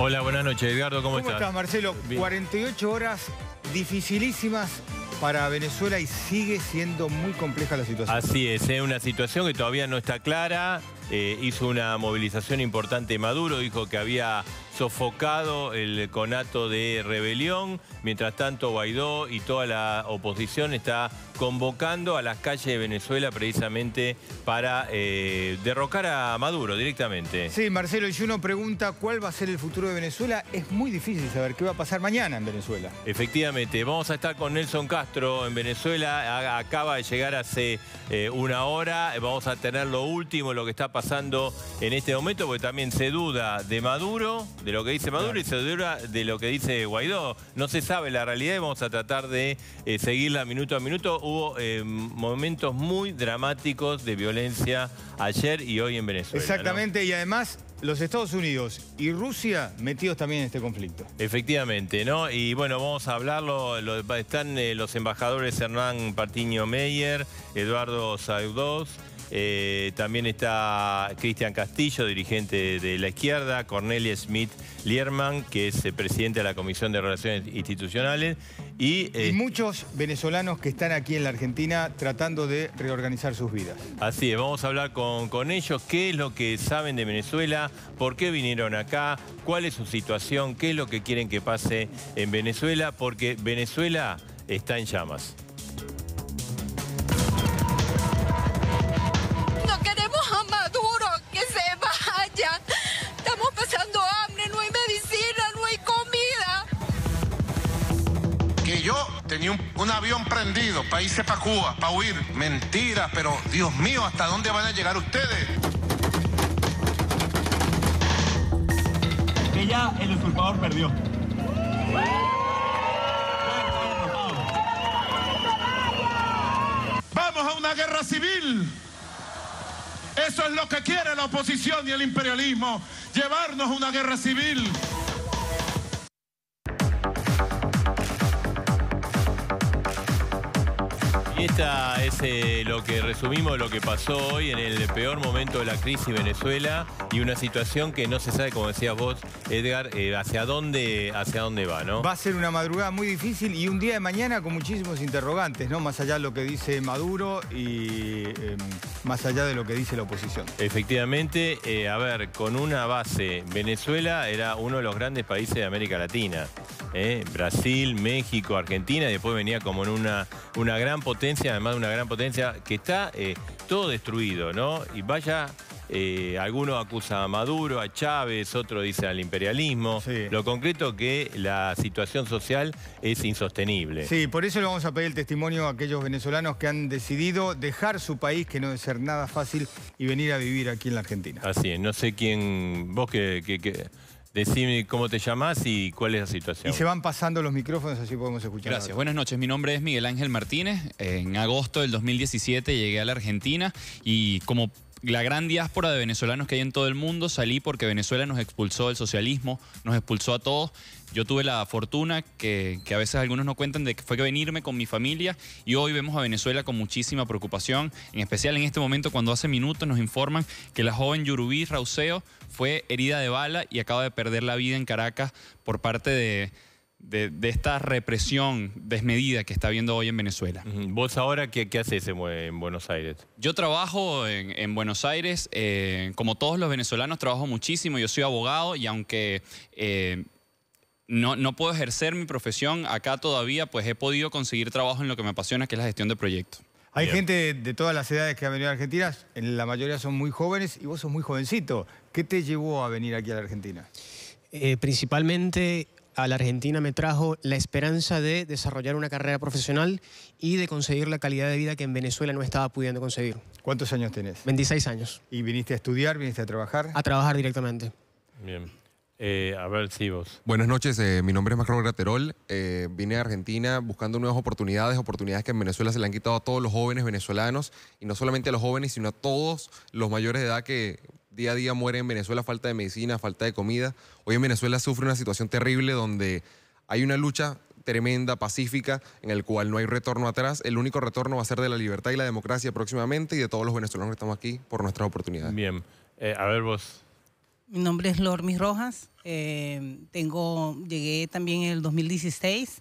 Hola, buenas noches, Edgardo, ¿cómo, estás? ¿Cómo estás, Marcelo? 48 horas dificilísimas para Venezuela y sigue siendo muy compleja la situación. Así es, es ¿eh? una situación que todavía no está clara. Eh, hizo una movilización importante Maduro, dijo que había sofocado el conato de rebelión. Mientras tanto, Guaidó y toda la oposición está convocando a las calles de Venezuela precisamente para eh, derrocar a Maduro directamente. Sí, Marcelo, y uno pregunta cuál va a ser el futuro de Venezuela. Es muy difícil saber qué va a pasar mañana en Venezuela. Efectivamente, vamos a estar con Nelson Castro en Venezuela. Acaba de llegar hace eh, una hora. Vamos a tener lo último, lo que está pasando en este momento, porque también se duda de Maduro, de lo que dice Maduro y se dura de lo que dice Guaidó. No se sabe la realidad y vamos a tratar de eh, seguirla minuto a minuto. Hubo eh, momentos muy dramáticos de violencia ayer y hoy en Venezuela. Exactamente, y además los Estados Unidos y Rusia metidos también en este conflicto. Efectivamente, ¿no? Y bueno, vamos a hablarlo. están eh, los embajadores Hernán Patiño Meyer, Eduardo Saudós, eh, también está Cristian Castillo, dirigente de la izquierda, Cornelia Smith Lierman, que es eh, presidente de la Comisión de Relaciones Institucionales. Y, eh, muchos venezolanos que están aquí en la Argentina tratando de reorganizar sus vidas. Así es, vamos a hablar con ellos qué es lo que saben de Venezuela, por qué vinieron acá, cuál es su situación, qué es lo que quieren que pase en Venezuela, porque Venezuela está en llamas. tenía un, avión prendido para irse para Cuba, para huir. Mentira, pero Dios mío, ¿hasta dónde van a llegar ustedes? Que ya el usurpador perdió. Vamos a una guerra civil. Eso es lo que quiere la oposición y el imperialismo, llevarnos a una guerra civil. Y esta es eh, lo que resumimos, lo que pasó hoy en el peor momento de la crisis Venezuela y una situación que no se sabe, como decías vos, Edgar, eh, hacia, dónde, hacia dónde va, ¿no? Va a ser una madrugada muy difícil y un día de mañana con muchísimos interrogantes, ¿no? Más allá de lo que dice Maduro y em, más allá de lo que dice la oposición. Efectivamente, eh, a ver, con una base, Venezuela era uno de los grandes países de América Latina. Eh, Brasil, México, Argentina, y después venía como en una, una gran potencia, además de una gran potencia, que está eh, todo destruido, ¿no? Y vaya, eh, algunos acusan a Maduro, a Chávez, otro dice al imperialismo. Lo concreto que la situación social es insostenible. Sí, por eso le vamos a pedir el testimonio a aquellos venezolanos que han decidido dejar su país, que no debe ser nada fácil, y venir a vivir aquí en la Argentina. Así es, no sé quién, vos que... Decime cómo te llamas y cuál es la situación. Y se van pasando los micrófonos, así podemos escuchar. Gracias. Buenas noches. Mi nombre es Miguel Ángel Martínez. En agosto del 2017 llegué a la Argentina y como la gran diáspora de venezolanos que hay en todo el mundo. Salí porque Venezuela nos expulsó del socialismo, nos expulsó a todos. Yo tuve la fortuna, que, a veces algunos no cuentan, de que fue que venirme con mi familia y hoy vemos a Venezuela con muchísima preocupación, en especial en este momento cuando hace minutos nos informan que la joven Yurubí Rauseo fue herida de bala y acaba de perder la vida en Caracas por parte de, de, esta represión desmedida que está habiendo hoy en Venezuela. ¿Vos ahora qué, qué haces en, Buenos Aires? Yo trabajo en, Buenos Aires, eh, como todos los venezolanos, trabajo muchísimo, yo soy abogado y aunque... Eh, no, no, puedo ejercer mi profesión acá todavía, pues he podido conseguir trabajo en lo que me apasiona, que es la gestión de proyectos. Hay gente de todas las edades que ha venido a Argentina, en la mayoría son muy jóvenes y vos sos muy jovencito. ¿Qué te llevó a venir aquí a la Argentina? Eh, principalmente a la Argentina me trajo la esperanza de desarrollar una carrera profesional y de conseguir la calidad de vida que en Venezuela no estaba pudiendo conseguir. ¿Cuántos años tenés? 26 años. ¿Y viniste a estudiar, viniste a trabajar? A trabajar directamente. Bien. Eh, a ver, vos. Buenas noches, eh, mi nombre es Macron Graterol. Eh, vine a Argentina buscando nuevas oportunidades, oportunidades que en Venezuela se le han quitado a todos los jóvenes venezolanos, y no solamente a los jóvenes, sino a todos los mayores de edad que día a día mueren en Venezuela, falta de medicina, falta de comida. Hoy en Venezuela sufre una situación terrible donde hay una lucha tremenda, pacífica, en el cual no hay retorno atrás. El único retorno va a ser de la libertad y la democracia próximamente y de todos los venezolanos que estamos aquí por nuestras oportunidades. Bien, a ver vos. Mi nombre es Lormis Rojas. Eh, tengo, llegué también en el 2016.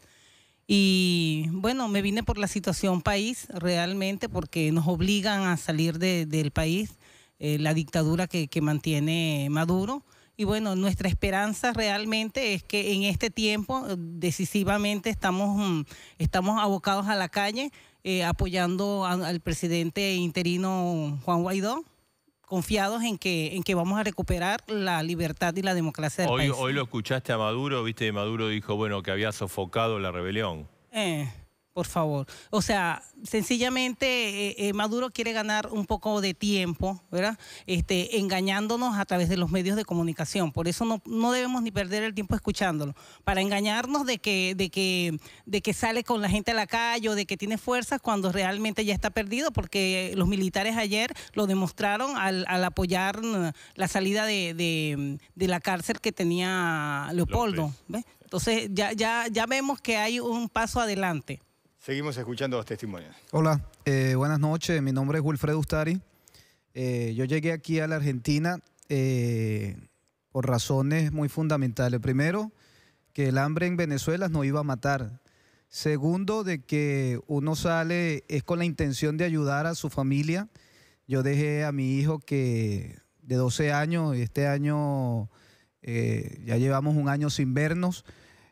Y bueno, me vine por la situación país realmente porque nos obligan a salir del país, eh, la dictadura que, mantiene Maduro. Y bueno, nuestra esperanza realmente es que en este tiempo decisivamente estamos, mm, estamos abocados a la calle eh, apoyando al presidente interino Juan Guaidó confiados en que, en que vamos a recuperar la libertad y la democracia del hoy, país. Hoy lo escuchaste a Maduro, viste, Maduro dijo, bueno, que había sofocado la rebelión. Eh por favor. O sea, sencillamente eh, eh, Maduro quiere ganar un poco de tiempo, ¿verdad? Este, engañándonos a través de los medios de comunicación. Por eso no, no debemos ni perder el tiempo escuchándolo. Para engañarnos de que, de, que, de que sale con la gente a la calle o de que tiene fuerzas cuando realmente ya está perdido, porque los militares ayer lo demostraron al, apoyar la salida de, la cárcel que tenía Leopoldo. Entonces ya, ya, ya vemos que hay un paso adelante. Seguimos escuchando los testimonios. Hola, eh, buenas noches. Mi nombre es Wilfred Ustari. Eh, yo llegué aquí a la Argentina eh, por razones muy fundamentales. Primero, que el hambre en Venezuela nos iba a matar. Segundo, de que uno sale es con la intención de ayudar a su familia. Yo dejé a mi hijo que de 12 años, y este año ya llevamos un año sin vernos.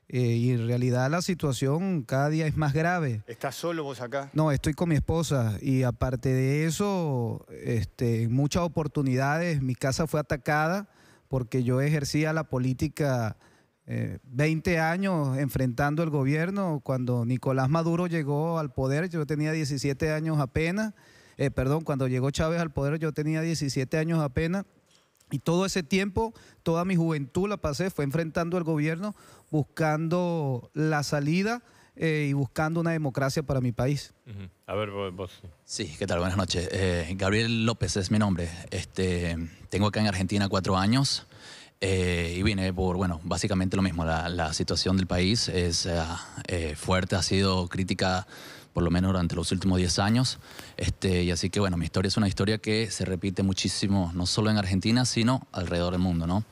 Eh, y en realidad la situación cada día es más grave. ¿Estás solo vos acá? No, estoy con mi esposa y aparte de eso, este, en muchas oportunidades mi casa fue atacada porque yo ejercía la política 20 eh, años enfrentando el gobierno. Cuando Nicolás Maduro llegó al poder, yo tenía 17 años apenas, eh, perdón, cuando llegó Chávez al poder yo tenía 17 años apenas y todo ese tiempo, toda mi juventud la pasé, fue enfrentando al gobierno, buscando la salida eh, y buscando una democracia para mi país. A ver, vos. Sí, ¿qué tal? Buenas noches. Eh, Gabriel López es mi nombre. Este, tengo acá en Argentina cuatro años. Eh, y vine por, bueno, básicamente lo mismo, la, la situación del país es fuerte, ha sido crítica por lo menos durante los últimos 10 años. Este, y así que bueno, mi historia es una historia que se repite muchísimo, no solo en Argentina, sino alrededor del mundo, ¿no?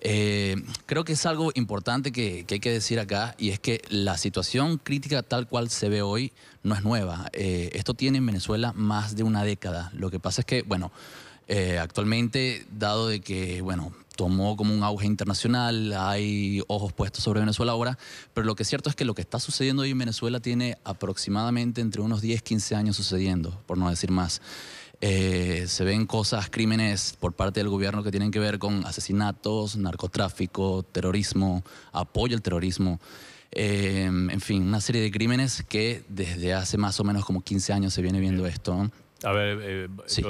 Eh, creo que es algo importante que, que, hay que decir acá y es que la situación crítica tal cual se ve hoy no es nueva. Eh, esto tiene en Venezuela más de una década. Lo que pasa es que, bueno, eh, actualmente, dado de que, bueno, tomó como un auge internacional, hay ojos puestos sobre Venezuela ahora, pero lo que es cierto es que lo que está sucediendo hoy en Venezuela tiene aproximadamente entre unos 10, 15 años sucediendo, por no decir más. Eh, se ven cosas, crímenes por parte del gobierno que tienen que ver con asesinatos, narcotráfico, terrorismo, apoyo al terrorismo. Eh, en fin, una serie de crímenes que desde hace más o menos como 15 años se viene viendo esto. A ver, eh, eh sí.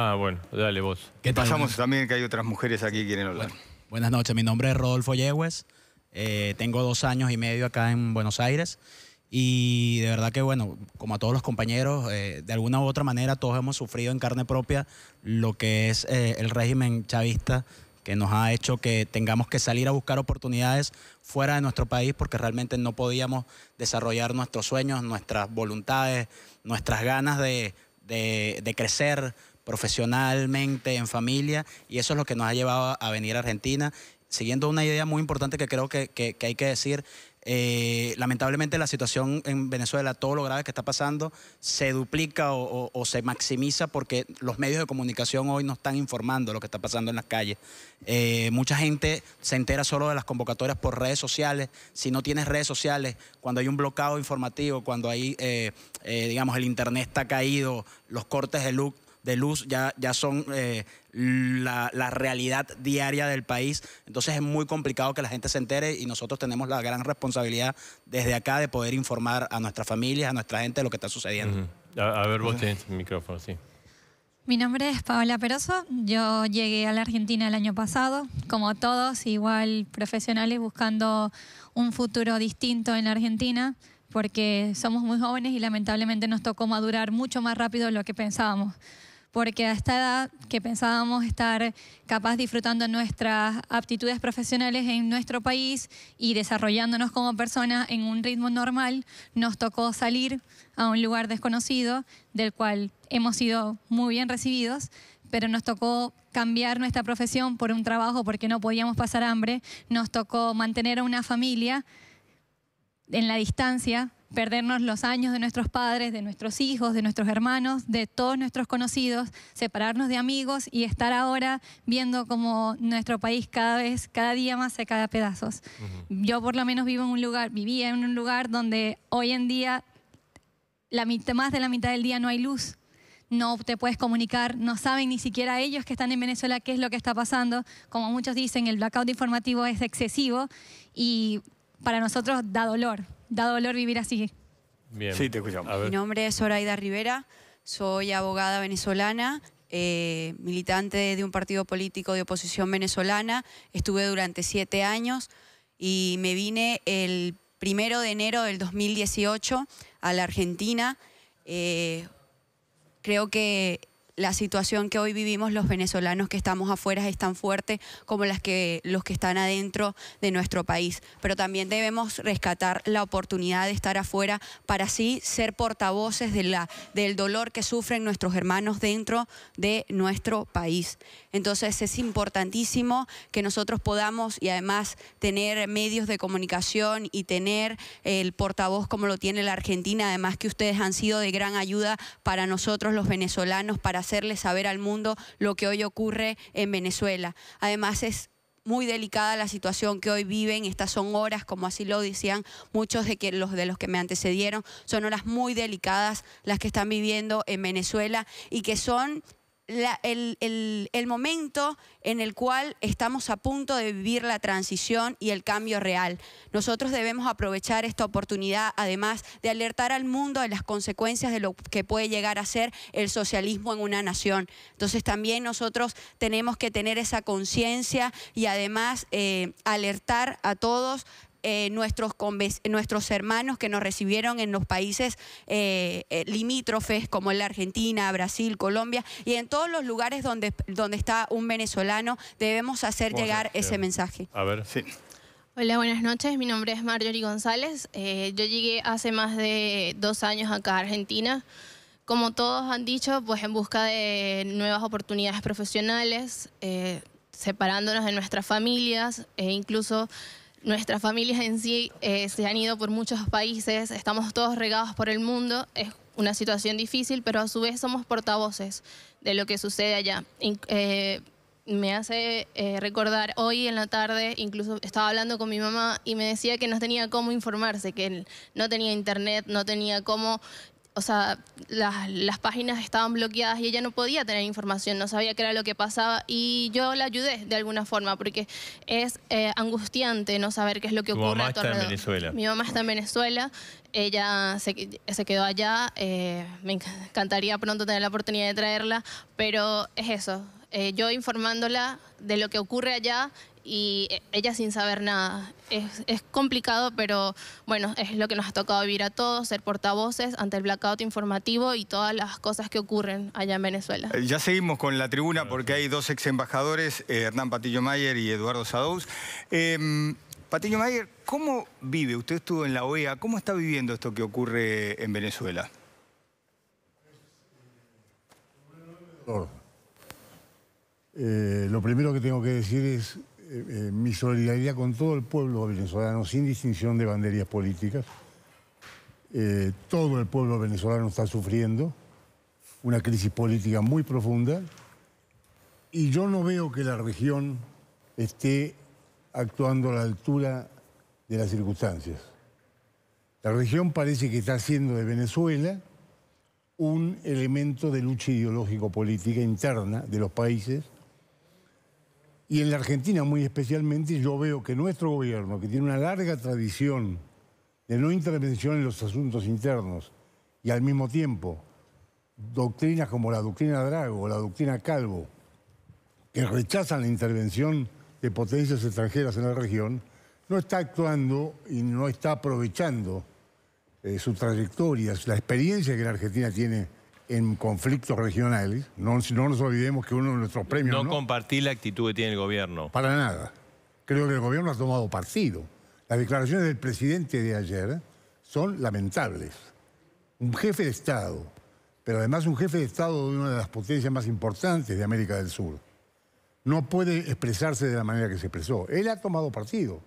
Ah, bueno, dale vos. ¿Qué también que hay otras mujeres aquí que quieren hablar. buenas noches, mi nombre es Rodolfo Yehues, eh, tengo dos años y medio acá en Buenos Aires. Y de verdad que, bueno, como a todos los compañeros, eh, de alguna u otra manera todos hemos sufrido en carne propia lo que es eh, el régimen chavista que nos ha hecho que tengamos que salir a buscar oportunidades fuera de nuestro país porque realmente no podíamos desarrollar nuestros sueños, nuestras voluntades, nuestras ganas de crecer, profesionalmente, en familia, y eso es lo que nos ha llevado a venir a Argentina, siguiendo una idea muy importante que creo que, hay que decir. Eh, lamentablemente la situación en Venezuela, todo lo grave que está pasando, se duplica o, se maximiza porque los medios de comunicación hoy no están informando lo que está pasando en las calles. Eh, mucha gente se entera solo de las convocatorias por redes sociales. Si no tienes redes sociales, cuando hay un bloqueo informativo, cuando hay, eh, digamos, el Internet está caído, los cortes de luz de luz ya, ya son eh, la, la, realidad diaria del país. Entonces es muy complicado que la gente se entere y nosotros tenemos la gran responsabilidad desde acá de poder informar a nuestras familias, a nuestra gente de lo que está sucediendo. a, ver, vos tenés el micrófono, sí. Mi nombre es Paola Peroso, yo llegué a la Argentina el año pasado, como todos, igual profesionales buscando un futuro distinto en la Argentina, porque somos muy jóvenes y lamentablemente nos tocó madurar mucho más rápido de lo que pensábamos porque a esta edad que pensábamos estar capaz disfrutando nuestras aptitudes profesionales en nuestro país y desarrollándonos como personas en un ritmo normal, nos tocó salir a un lugar desconocido del cual hemos sido muy bien recibidos, pero nos tocó cambiar nuestra profesión por un trabajo porque no podíamos pasar hambre, nos tocó mantener a una familia en la distancia perdernos los años de nuestros padres, de nuestros hijos, de nuestros hermanos, de todos nuestros conocidos, separarnos de amigos y estar ahora viendo como nuestro país cada vez, cada día más se cae a pedazos. Yo por lo menos vivo en un lugar, vivía en un lugar donde hoy en día la mitad, más de la mitad del día no hay luz. No te puedes comunicar, no saben ni siquiera ellos que están en Venezuela qué es lo que está pasando. Como muchos dicen, el blackout informativo es excesivo y para nosotros da dolor. Da dolor vivir así. Sí, te escuchamos. Mi nombre es Zoraida Rivera, soy abogada venezolana, eh, militante de un partido político de oposición venezolana. Estuve durante siete años y me vine el primero de enero del 2018 a la Argentina. Eh, creo que la situación que hoy vivimos los venezolanos que estamos afuera es tan fuerte como las que, los que están adentro de nuestro país. Pero también debemos rescatar la oportunidad de estar afuera para así ser portavoces de la, del dolor que sufren nuestros hermanos dentro de nuestro país. Entonces es importantísimo que nosotros podamos y además tener medios de comunicación y tener el portavoz como lo tiene la Argentina, además que ustedes han sido de gran ayuda para nosotros los venezolanos, para hacerle saber al mundo lo que hoy ocurre en Venezuela. Además es muy delicada la situación que hoy viven. Estas son horas, como así lo decían muchos de que, los de los que me antecedieron, son horas muy delicadas las que están viviendo en Venezuela y que son el, momento en el cual estamos a punto de vivir la transición y el cambio real. Nosotros debemos aprovechar esta oportunidad, además, de alertar al mundo de las consecuencias de lo que puede llegar a ser el socialismo en una nación. Entonces también nosotros tenemos que tener esa conciencia y además eh, alertar a todos eh, nuestros, nuestros hermanos que nos recibieron en los países eh, eh, limítrofes como la Argentina, Brasil, Colombia y en todos los lugares donde, donde está un venezolano debemos hacer llegar ese mensaje. A ver, Hola, buenas noches. Mi nombre es Marjorie González. yo llegué hace más de dos años acá a Argentina. Como todos han dicho, pues en busca de nuevas oportunidades profesionales, separándonos de nuestras familias e incluso Nuestras familias en sí eh, se han ido por muchos países, estamos todos regados por el mundo, es una situación difícil, pero a su vez somos portavoces de lo que sucede allá. Eh, me hace eh, recordar hoy en la tarde, incluso estaba hablando con mi mamá y me decía que no tenía cómo informarse, que no tenía internet, no tenía cómo o sea, las, páginas estaban bloqueadas y ella no podía tener información, no sabía qué era lo que pasaba y yo la ayudé de alguna forma porque es eh, angustiante no saber qué es lo que ocurre. Mamá está en Venezuela. Mi mamá está en Venezuela, ella se, quedó allá, eh, me encantaría pronto tener la oportunidad de traerla, pero es eso, eh, yo informándola de lo que ocurre allá y ella sin saber nada es, complicado, pero bueno, es lo que nos ha tocado vivir a todos, ser portavoces ante el blackout informativo y todas las cosas que ocurren allá en Venezuela. Eh, ya seguimos con la tribuna porque hay dos ex embajadores, eh, Hernán Patillo Mayer y Eduardo Sadous. Em, Patillo Mayer, ¿cómo vive? Usted estuvo en la OEA, ¿cómo está viviendo esto que ocurre en Venezuela? Eh, lo primero que tengo que decir es eh, eh, mi solidaridad con todo el pueblo venezolano, sin distinción de banderías políticas. Eh, todo el pueblo venezolano está sufriendo una crisis política muy profunda y yo no veo que la región esté actuando a la altura de las circunstancias. La región parece que está haciendo de Venezuela un elemento de lucha ideológico-política interna de los países y en la Argentina muy especialmente yo veo que nuestro gobierno, que tiene una larga tradición de no intervención en los asuntos internos y al mismo tiempo doctrinas como la doctrina Drago o la doctrina Calvo, que rechazan la intervención de potencias extranjeras en la región, no está actuando y no está aprovechando eh, su trayectoria, la experiencia que la Argentina tiene en conflictos regionales. No, no nos olvidemos que uno de nuestros premios... No, ¿no? compartí la actitud que tiene el gobierno. Para nada. Creo que el gobierno ha tomado partido. Las declaraciones del presidente de ayer son lamentables. Un jefe de Estado, pero además un jefe de Estado de una de las potencias más importantes de América del Sur, no puede expresarse de la manera que se expresó. Él ha tomado partido.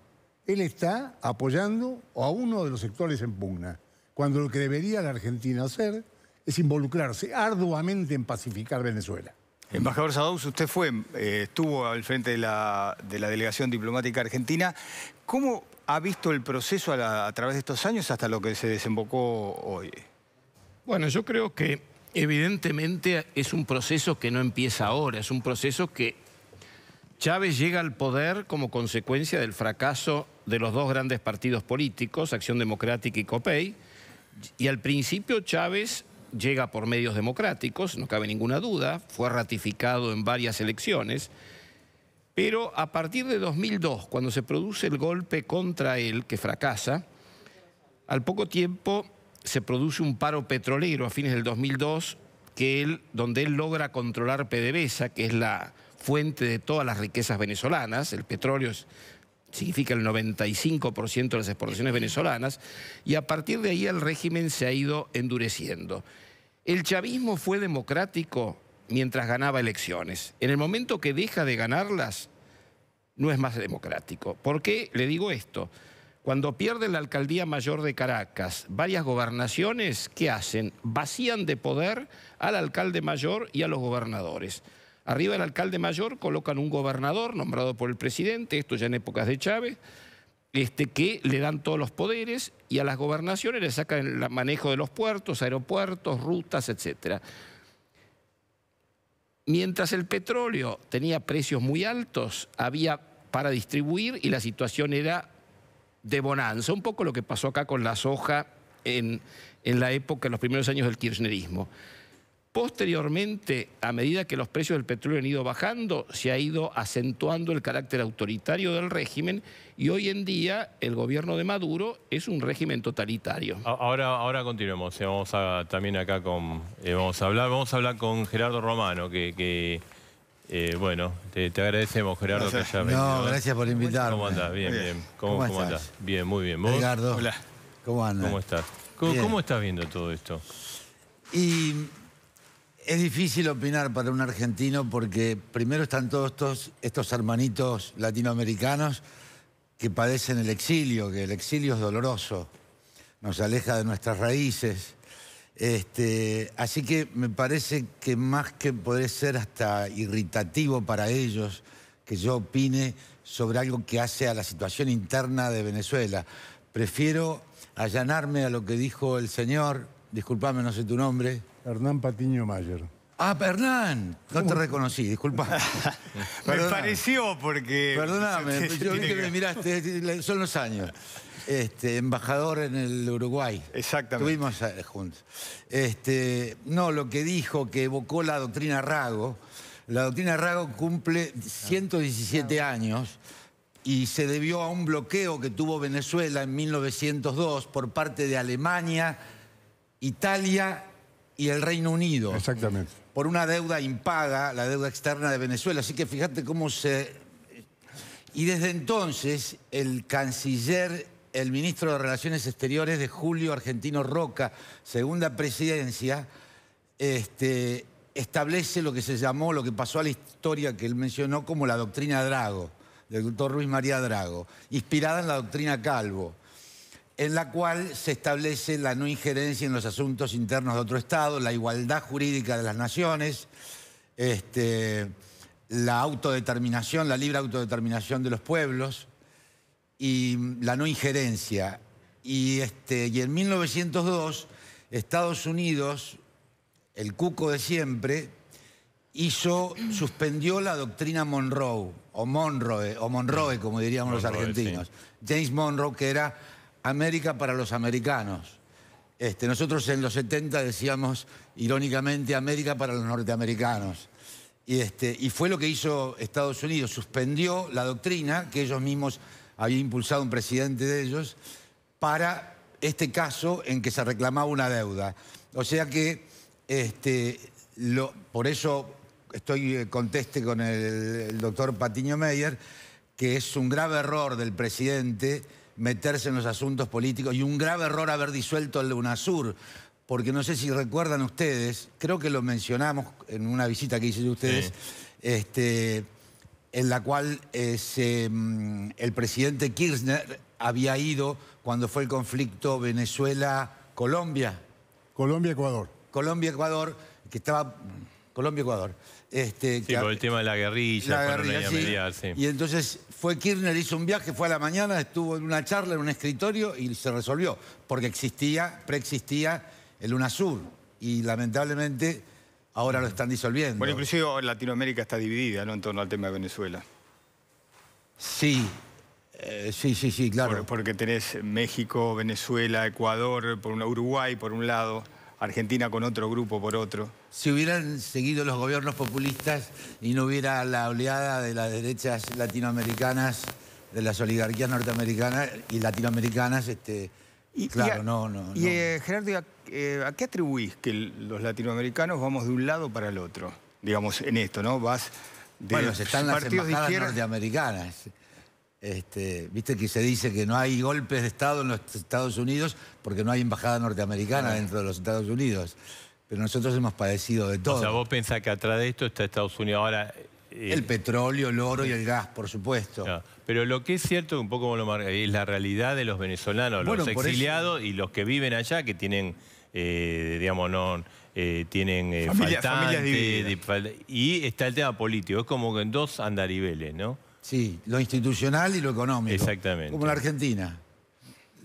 Él está apoyando a uno de los sectores en pugna, cuando lo que debería la Argentina hacer es involucrarse arduamente en pacificar Venezuela. Embajador Sadovs, usted fue, eh, estuvo al frente de la, delegación diplomática argentina. ¿Cómo ha visto el proceso a, través de estos años hasta lo que se desembocó hoy? Bueno, yo creo que evidentemente es un proceso que no empieza ahora, es un proceso que Chávez llega al poder como consecuencia del fracaso de los dos grandes partidos políticos, Acción Democrática y COPEI, y al principio Chávez llega por medios democráticos, no cabe ninguna duda, fue ratificado en varias elecciones, pero a partir de 2002, cuando se produce el golpe contra él, que fracasa, al poco tiempo se produce un paro petrolero a fines del 2002, que él, donde él logra controlar PDVSA, que es la fuente de todas las riquezas venezolanas, el petróleo es significa el 95% de las exportaciones venezolanas, y a partir de ahí el régimen se ha ido endureciendo. El chavismo fue democrático mientras ganaba elecciones. En el momento que deja de ganarlas, no es más democrático. ¿Por qué le digo esto? Cuando pierde la alcaldía mayor de Caracas, varias gobernaciones, ¿qué hacen? Vacían de poder al alcalde mayor y a los gobernadores. Arriba el alcalde mayor colocan un gobernador nombrado por el presidente, esto ya en épocas de Chávez, este, que le dan todos los poderes y a las gobernaciones le sacan el manejo de los puertos, aeropuertos, rutas, etc. Mientras el petróleo tenía precios muy altos, había para distribuir y la situación era de bonanza, un poco lo que pasó acá con la soja en, en la época, en los primeros años del kirchnerismo. Posteriormente, a medida que los precios del petróleo han ido bajando, se ha ido acentuando el carácter autoritario del régimen y hoy en día el gobierno de Maduro es un régimen totalitario. Ahora, ahora continuemos, eh, vamos a, también acá con, eh, vamos a hablar, vamos a hablar con Gerardo Romano, que, eh, bueno, te, agradecemos Gerardo que haya venido. No, gracias por invitarme. ¿Cómo andás? Bien, bien. ¿Cómo, Bien, muy bien. ¿Vos? Hola. ¿Cómo andas? ¿Cómo estás? ¿Cómo, ¿Cómo estás viendo todo esto? Y es difícil opinar para un argentino porque primero están todos estos, estos hermanitos latinoamericanos que padecen el exilio, que el exilio es doloroso, nos aleja de nuestras raíces. Este, así que me parece que más que puede ser hasta irritativo para ellos que yo opine sobre algo que hace a la situación interna de Venezuela. Prefiero allanarme a lo que dijo el señor Disculpame, no sé tu nombre. Hernán Patiño Mayer. Ah, Hernán, no te reconocí, disculpa. me pareció porque... Perdóname, yo me miraste, son los años. Este, embajador en el Uruguay. Exactamente. Estuvimos eh, juntos. Este, no, lo que dijo, que evocó la doctrina Rago. La doctrina Rago cumple 117 años y se debió a un bloqueo que tuvo Venezuela en 1902 por parte de Alemania, Italia y el Reino Unido. Exactamente. Por una deuda impaga, la deuda externa de Venezuela. Así que fíjate cómo se... Y desde entonces, el canciller, el ministro de Relaciones Exteriores de Julio Argentino Roca, segunda presidencia, este, establece lo que se llamó, lo que pasó a la historia que él mencionó como la doctrina Drago, del doctor Luis María Drago, inspirada en la doctrina Calvo en la cual se establece la no injerencia en los asuntos internos de otro Estado, la igualdad jurídica de las naciones, este, la autodeterminación, la libre autodeterminación de los pueblos y la no injerencia. Y, este, y en 1902, Estados Unidos, el cuco de siempre, hizo, suspendió la doctrina Monroe, o Monroe, o Monroe, como diríamos los argentinos. James Monroe, que era América para los americanos. Este, nosotros en los 70 decíamos irónicamente América para los norteamericanos. Y, este, y fue lo que hizo Estados Unidos, suspendió la doctrina que ellos mismos había impulsado un presidente de ellos para este caso en que se reclamaba una deuda. O sea que este, por eso estoy eh, conteste con el, el doctor Patiño Meyer, que es un grave error del presidente meterse en los asuntos políticos y un grave error haber disuelto el UNASUR, porque no sé si recuerdan ustedes, creo que lo mencionamos en una visita que hice de ustedes, este, en la cual eh, mm, el presidente Kirchner había ido cuando fue el conflicto Venezuela-Colombia. Colombia-Ecuador. Colombia-Ecuador, que estaba Colombia-Ecuador. Este, sí, el tema de la guerrilla, la sí. Y entonces fue Kirchner, hizo un viaje, fue a la mañana, estuvo en una charla, en un escritorio y se resolvió, porque existía, preexistía el UNASUR y lamentablemente ahora lo están disolviendo. Bueno, inclusive Latinoamérica está dividida ¿no? en torno al tema de Venezuela. Sí, eh, sí, sí, sí, claro. porque tenés México, Venezuela, Ecuador, por Uruguay por un lado. Argentina con otro grupo por otro. Si hubieran seguido los gobiernos populistas y no hubiera la oleada de las derechas latinoamericanas, de las oligarquías norteamericanas y latinoamericanas, este, y, claro, no, no. Y eh, Gerardo, eh, ¿a, qué atribuís que los latinoamericanos vamos de un lado para el otro? Digamos, en esto, ¿no? Vas de bueno, están los las de Americanas. norteamericanas. Este, viste que se dice que no hay golpes de Estado en los Estados Unidos porque no hay embajada norteamericana dentro de los Estados Unidos. Pero nosotros hemos padecido de todo. O sea, vos pensás que atrás de esto está Estados Unidos. Ahora, eh, el petróleo, el oro y el gas, por supuesto. pero lo que es cierto, un poco como lo marca, es la realidad de los venezolanos, los exiliados y los que viven allá, que tienen, eh, digamos, no eh, tienen y está el tema político. Es como en dos andariveles, ¿no? Sí, lo institucional y lo económico. Exactamente. Como la Argentina.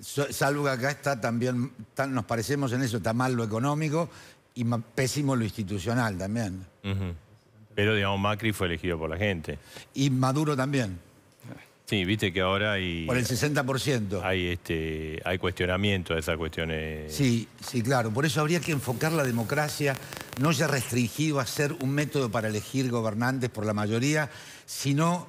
Salvo que acá está también, nos parecemos en eso, está mal lo económico y pésimo lo institucional también. Pero, digamos, Macri fue elegido por la gente. Y Maduro también. Sí, viste que ahora hay... Por el 60%. Hay, este, hay cuestionamiento a esas cuestiones. Sí, sí, claro. Por eso habría que enfocar la democracia, no ya restringido a ser un método para elegir gobernantes por la mayoría, sino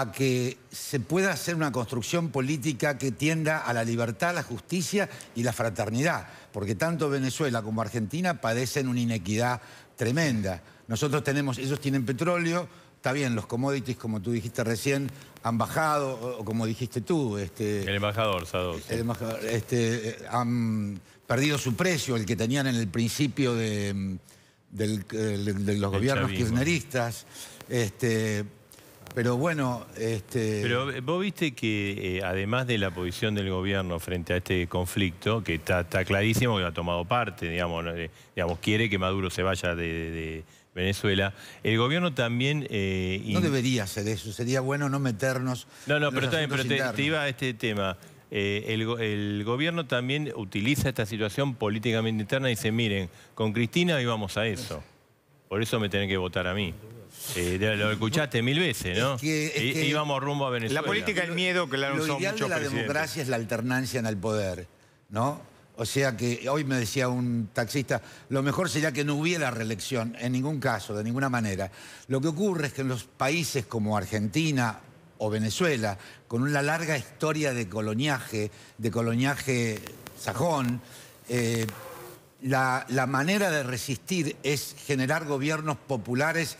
a que se pueda hacer una construcción política que tienda a la libertad, la justicia y la fraternidad, porque tanto Venezuela como Argentina padecen una inequidad tremenda. Nosotros tenemos, ellos tienen petróleo, está bien, los commodities, como tú dijiste recién, han bajado, o como dijiste tú. Este, el embajador, Sadov. Este, eh, han perdido su precio, el que tenían en el principio de, mm, eh, los gobiernos kirneristas. kirchneristas. Este, pero bueno, este... Pero eh, vos viste que eh, además de la posición del gobierno frente a este conflicto, que está, clarísimo que ha tomado parte, digamos, eh, digamos, quiere que Maduro se vaya de, Venezuela, el gobierno también... No debería ser eso, sería bueno no meternos... No, no, pero, también, pero te, iba a este tema. El, el, gobierno también utiliza esta situación políticamente interna y dice, miren, con Cristina íbamos a eso. Por eso me tienen que votar a mí. Eh, lo escuchaste mil veces, ¿no? Y íbamos rumbo a Venezuela. La política del miedo que la han usado muchos de la democracia es la alternancia en el poder, ¿no? O sea que hoy me decía un taxista, lo mejor sería que no hubiera reelección, en ningún caso, de ninguna manera. Lo que ocurre es que en los países como Argentina o Venezuela, con una larga historia de coloniaje, de coloniaje sajón, eh, la, la manera de resistir es generar gobiernos populares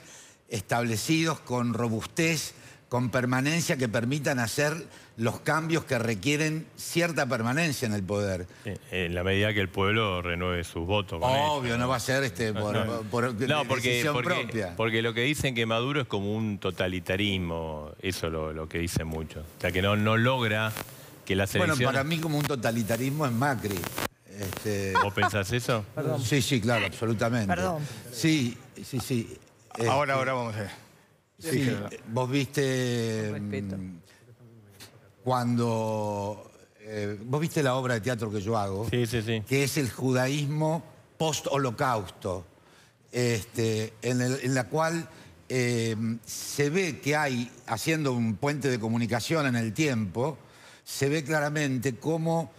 establecidos con robustez, con permanencia que permitan hacer los cambios que requieren cierta permanencia en el poder. Eh, eh, en la medida que el pueblo renueve sus votos. Obvio, ¿no? va a ser este, por, porque, porque, propia. Porque lo que dicen que Maduro es como un totalitarismo, eso es lo, que dicen muchos. O sea, que no, no logra que la selección... Bueno, para mí como un totalitarismo es Macri. Este... ¿Vos pensás eso? Perdón. Sí, sí, claro, absolutamente. Perdón. Sí, sí, sí. Este, ahora, ahora vamos a ver. Sí, eh, vos viste... Mm, cuando... Eh, vos viste la obra de teatro que yo hago, sí, sí, sí. que es el judaísmo post-holocausto, este, en, la cual em, se ve que hay, haciendo un puente de comunicación en el tiempo, se ve claramente cómo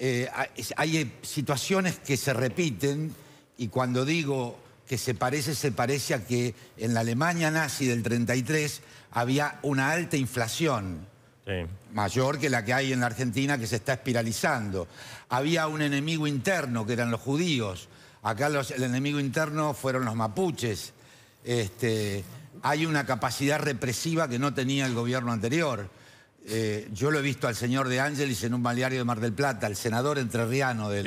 eh, hay situaciones que se repiten y cuando digo que se parece, se parece a que en la Alemania nazi del 33 había una alta inflación. mayor que la que hay en la Argentina que se está espiralizando. Había un enemigo interno que eran los judíos. Acá el enemigo interno fueron los mapuches. Este, hay una capacidad represiva que no tenía el gobierno anterior. Eh, yo lo he visto al señor de Ángeles en un balneario de Mar del Plata, al senador entrerriano de,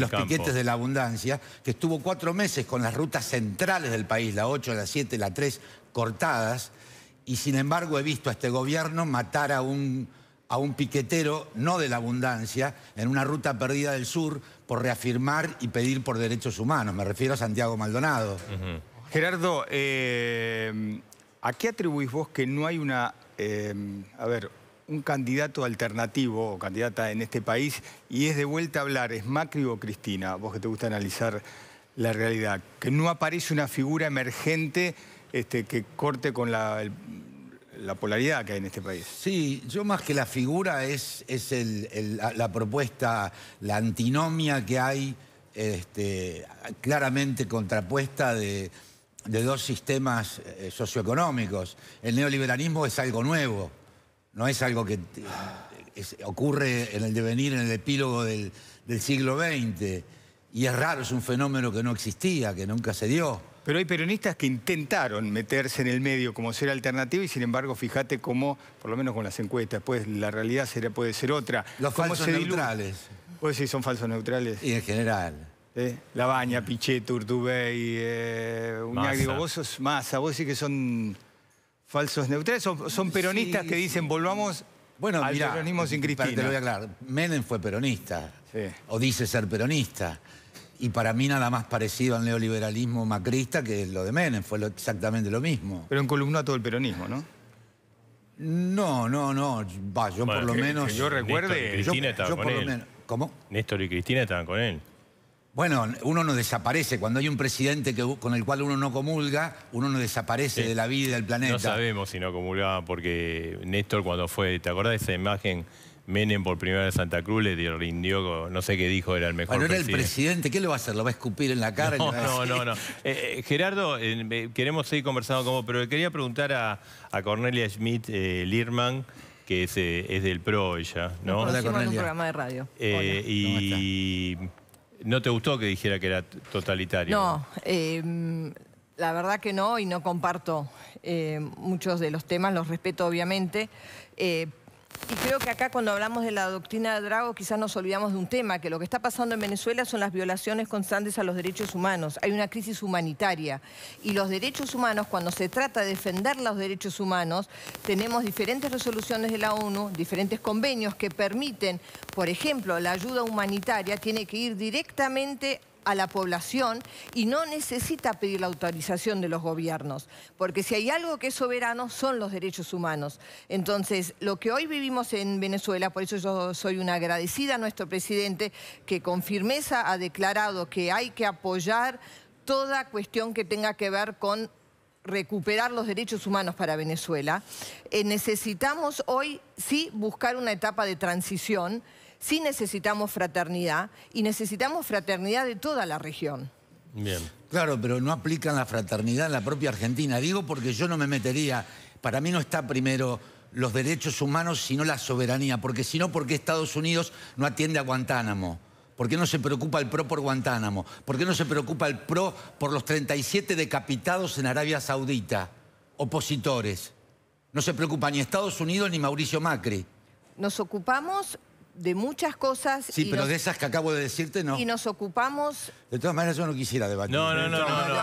los piquetes de la abundancia, que estuvo cuatro meses con las rutas centrales del país, la 8, la 7, la 3, cortadas, y sin embargo he visto a este gobierno matar a un, a un piquetero, no de la abundancia, en una ruta perdida del sur por reafirmar y pedir por derechos humanos. Me refiero a Santiago Maldonado. Gerardo, eh, ¿a qué atribuís vos que no hay una eh, a ver, un candidato alternativo o candidata en este país y es de vuelta a hablar, ¿es Macri o Cristina? Vos que te gusta analizar la realidad. Que no aparece una figura emergente este, que corte con la, polaridad que hay en este país. Sí, yo más que la figura es, es la, propuesta, la antinomia que hay este, claramente contrapuesta de, de dos sistemas eh, socioeconómicos. El neoliberalismo es algo nuevo no es algo que ocurre en el devenir, en el epílogo del, siglo XX. Y es raro, es un fenómeno que no existía, que nunca se dio. Pero hay peronistas que intentaron meterse en el medio como ser alternativa y sin embargo, fíjate cómo, por lo menos con las encuestas, pues la realidad puede ser otra. Los falsos neutrales. Pues sí, son falsos neutrales. Y en general. ¿Eh? Labaña, Pichetto, Urtubey, eh, vos sos masa, vos sí que son falsos neutrales, son, peronistas que dicen volvamos al peronismo sin Cristina. Te lo voy a aclarar, Menem fue peronista, sí. o dice ser peronista. Y para mí nada más parecido al neoliberalismo macrista que lo de Menem, fue exactamente lo mismo. Pero encolumnó a todo el peronismo, ¿no? No, no, no. Va, yo por lo menos. yo recuerdo Cristina yo, con él. Lo menos, ¿Cómo? Néstor y Cristina estaban con él. Bueno, uno no desaparece. Cuando hay un presidente con el cual uno no comulga, uno no desaparece de la vida del planeta. No sabemos si no comulgaba, porque Néstor cuando fue... ¿Te acordás de esa imagen? Menem por primera vez Santa Cruz le rindió, no sé qué dijo, era el mejor Pero bueno, era el presidente, ¿qué le va a hacer? ¿Lo va a escupir en la cara? No, no, no. Eh, eh, Gerardo, eh, queremos seguir conversando con vos, pero quería preguntar a, Cornelia Schmidt Lierman, Lirman, que es, del PRO ella, ¿no? en un programa de radio. y... ¿No te gustó que dijera que era totalitario? No, em, la verdad que no y no comparto eh, muchos de los temas, los respeto obviamente, eh, y creo que acá cuando hablamos de la doctrina de Drago quizás nos olvidamos de un tema, que lo que está pasando en Venezuela son las violaciones constantes a los derechos humanos. Hay una crisis humanitaria y los derechos humanos, cuando se trata de defender los derechos humanos, tenemos diferentes resoluciones de la ONU, diferentes convenios que permiten, por ejemplo, la ayuda humanitaria tiene que ir directamente a la población y no necesita pedir la autorización de los gobiernos, porque si hay algo que es soberano son los derechos humanos. Entonces, lo que hoy vivimos en Venezuela, por eso yo soy una agradecida a nuestro presidente, que con firmeza ha declarado que hay que apoyar toda cuestión que tenga que ver con recuperar los derechos humanos para Venezuela, eh, necesitamos hoy sí buscar una etapa de transición sí necesitamos fraternidad y necesitamos fraternidad de toda la región. Bien. Claro, pero no aplican la fraternidad en la propia Argentina. Digo porque yo no me metería. Para mí no está primero los derechos humanos, sino la soberanía. Porque si no, ¿por qué Estados Unidos no atiende a Guantánamo? ¿Por qué no se preocupa el PRO por Guantánamo? ¿Por qué no se preocupa el PRO por los 37 decapitados en Arabia Saudita? Opositores. No se preocupa ni Estados Unidos ni Mauricio Macri. Nos ocupamos de muchas cosas. Sí, pero de esas que acabo de decirte, no. Y nos ocupamos... De todas maneras, yo no quisiera debatir. No, no, no, no. no,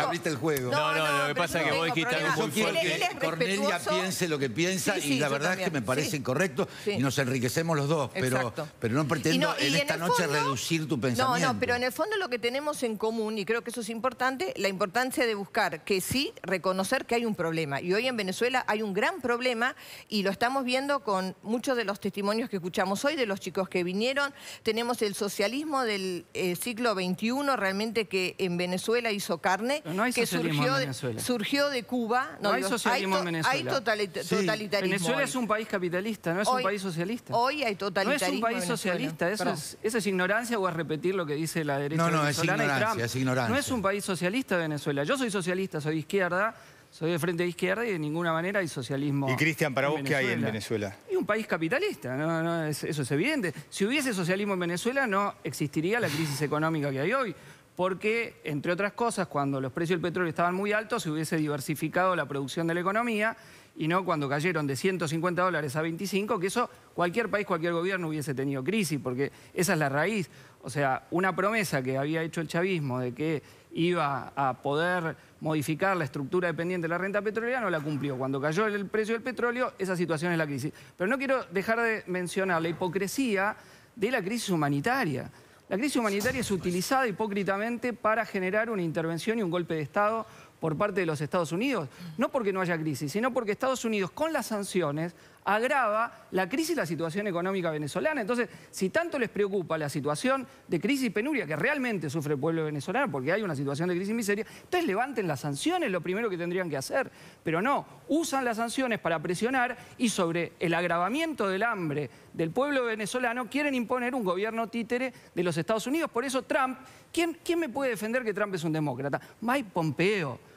abriste el juego. No, no, lo que pasa es que a quitar un muy fuerte. Cornelia piense lo que piensa y la verdad es que me parece incorrecto y nos enriquecemos los dos, pero, pero no pretendo en esta noche reducir tu pensamiento. No, no, pero en el fondo lo que tenemos en común, y creo que eso es importante, la importancia de buscar que sí, reconocer que hay un problema. Y hoy en Venezuela hay un gran problema y lo estamos viendo con muchos de los testimonios que escuchamos soy de los chicos que vinieron. Tenemos el socialismo del eh, siglo XXI, realmente que en Venezuela hizo carne, no hay que surgió, de, surgió de Cuba. No, hay socialismo en Venezuela. Hay totalitarismo Venezuela es un país capitalista, no es un país socialista. Hoy hay totalitarismo. No es un país socialista, eso es, ignorancia o a repetir lo que dice la derecha no, no, es ignorancia, Es ignorancia. No es un país socialista Venezuela. Yo soy socialista, soy izquierda, soy de frente de izquierda y de ninguna manera hay socialismo. ¿Y Cristian, para vos qué hay en Venezuela? Y un país capitalista, eso es evidente. Si hubiese socialismo en Venezuela no existiría la crisis económica que hay hoy, porque, entre otras cosas, cuando los precios del petróleo estaban muy altos se hubiese diversificado la producción de la economía y no cuando cayeron de 150 dólares a 25, que eso cualquier país, cualquier gobierno hubiese tenido crisis, porque esa es la raíz. O sea, una promesa que había hecho el chavismo de que iba a poder modificar la estructura dependiente de la renta petrolera, no la cumplió. Cuando cayó el precio del petróleo, esa situación es la crisis. Pero no quiero dejar de mencionar la hipocresía de la crisis humanitaria. La crisis humanitaria es utilizada hipócritamente para generar una intervención y un golpe de Estado por parte de los Estados Unidos. No porque no haya crisis, sino porque Estados Unidos con las sanciones agrava la crisis y la situación económica venezolana. Entonces, si tanto les preocupa la situación de crisis y penuria que realmente sufre el pueblo venezolano, porque hay una situación de crisis y miseria, entonces levanten las sanciones, lo primero que tendrían que hacer. Pero no, usan las sanciones para presionar y sobre el agravamiento del hambre del pueblo venezolano quieren imponer un gobierno títere de los Estados Unidos. Por eso Trump, ¿quién, quién me puede defender que Trump es un demócrata? Mike Pompeo.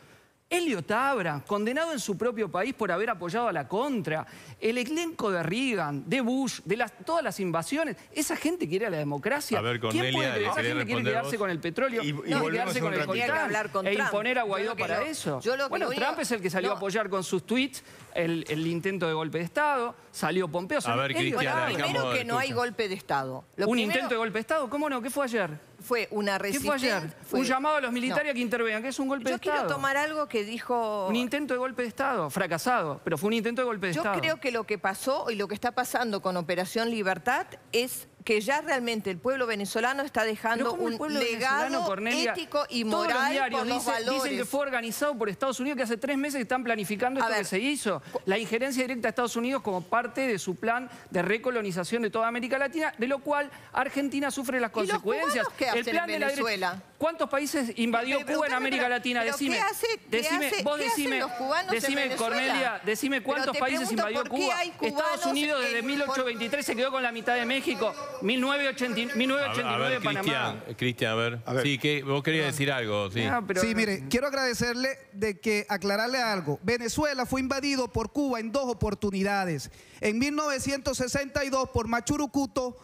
Elio Tabra, condenado en su propio país por haber apoyado a la contra, el elenco de Reagan, de Bush, de todas las invasiones, esa gente quiere a la democracia. A ver, con ¿Quién puede, esa gente quiere quedarse con el petróleo, y, quedarse con el coltán, e imponer a Guaidó para eso. bueno, Trump es el que salió a apoyar con sus tweets el, intento de golpe de Estado, salió Pompeo. A ver, Cristiano. primero que no hay golpe de Estado. ¿Un intento de golpe de Estado? ¿Cómo no? ¿Qué fue ayer? fue una ¿Qué Un llamado a los militares a que intervengan, que es un golpe de Estado? Yo quiero tomar algo que dijo... Un intento de golpe de Estado, fracasado, pero fue un intento de golpe de Estado. Yo creo que lo que pasó y lo que está pasando con Operación Libertad es que ya realmente el pueblo venezolano está dejando un legado ético y moral dicen, valores. Dicen que fue organizado por Estados Unidos, que hace tres meses están planificando esto que se hizo. La injerencia directa de Estados Unidos como parte de su plan de recolonización de toda América Latina, de lo cual Argentina sufre las consecuencias. qué el plan en de Venezuela? ¿Cuántos países invadió Cuba en América Latina? decime, ¿qué hace, decime, hace, vos decime, decime Cornelia, decime cuántos países invadió Cuba. Estados Unidos desde 1823 se quedó con la mitad de México. 1989 Panamá. Cristian, a ver. A ver. Sí, que vos querías decir algo. Sí, sí mire, quiero agradecerle de que aclararle algo. Venezuela fue invadido por Cuba en dos oportunidades. En 1962 por Machurucuto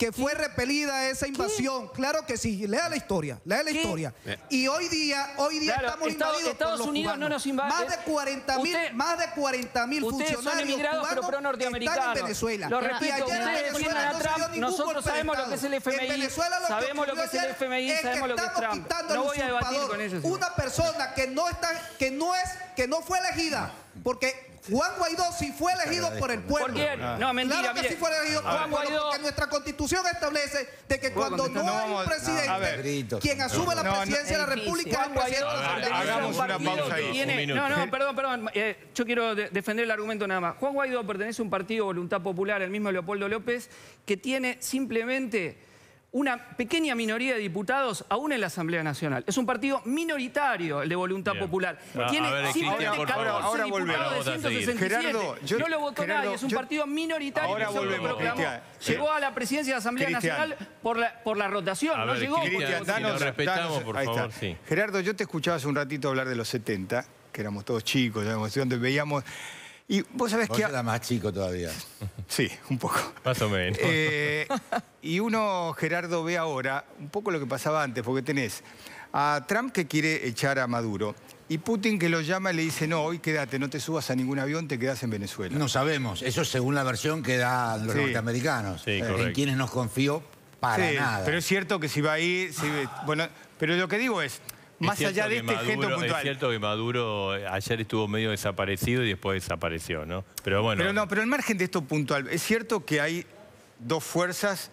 que fue repelida esa invasión. ¿Qué? Claro que sí, lea la historia, lea la ¿Qué? historia. Eh. Y hoy día, hoy día claro, estamos Estados, invadidos Estados por los Unidos cubanos. no nos invade. Más de 40 mil, más de 40 mil funcionarios cubanos pero pro norteamericanos. están en Venezuela. Lo repito, y ayer ustedes defienden a Trump, no nosotros sabemos lo que es el FMI, en Venezuela lo sabemos que lo que es el FMI, es sabemos que lo que es Trump. No voy a debatir con eso, Una persona que no está, que no es, que no fue elegida, porque Juan Guaidó sí fue elegido por el pueblo. ¿Por qué? No, mentira. Claro que mire. sí fue elegido por el pueblo, porque nuestra constitución establece de que cuando no, hay un presidente, quien asume la presidencia de la República es el presidente de la Hagamos una un No, no, perdón, perdón. Eh, yo quiero defender el argumento nada más. Juan Guaidó pertenece a un partido Voluntad Popular, el mismo Leopoldo López, que tiene simplemente una pequeña minoría de diputados aún en la Asamblea Nacional. Es un partido minoritario el de Voluntad Popular. Ah, Tiene ver, simplemente ahora, 14 diputados de 167. Gerardo, yo, no lo votó nadie, es un partido minoritario Llegó a la presidencia de la Asamblea Nacional por la, por la rotación, no llegó Cristian, por Gerardo, yo te escuchaba hace un ratito hablar de los 70, que éramos todos chicos, éramos veíamos y vos sabés que... Era más chico todavía. Sí, un poco. Más o menos. Eh, y uno, Gerardo, ve ahora un poco lo que pasaba antes, porque tenés a Trump que quiere echar a Maduro y Putin que lo llama y le dice, no, hoy quédate, no te subas a ningún avión, te quedas en Venezuela. No sabemos, eso según la versión que dan los norteamericanos, eh, en quienes nos confío para nada. Pero es cierto que si va a ir, bueno, pero lo que digo es más allá de este puntual. Es cierto que Maduro eh, ayer estuvo medio desaparecido y después desapareció, ¿no? Pero bueno... Pero no, pero al margen de esto puntual, es cierto que hay dos fuerzas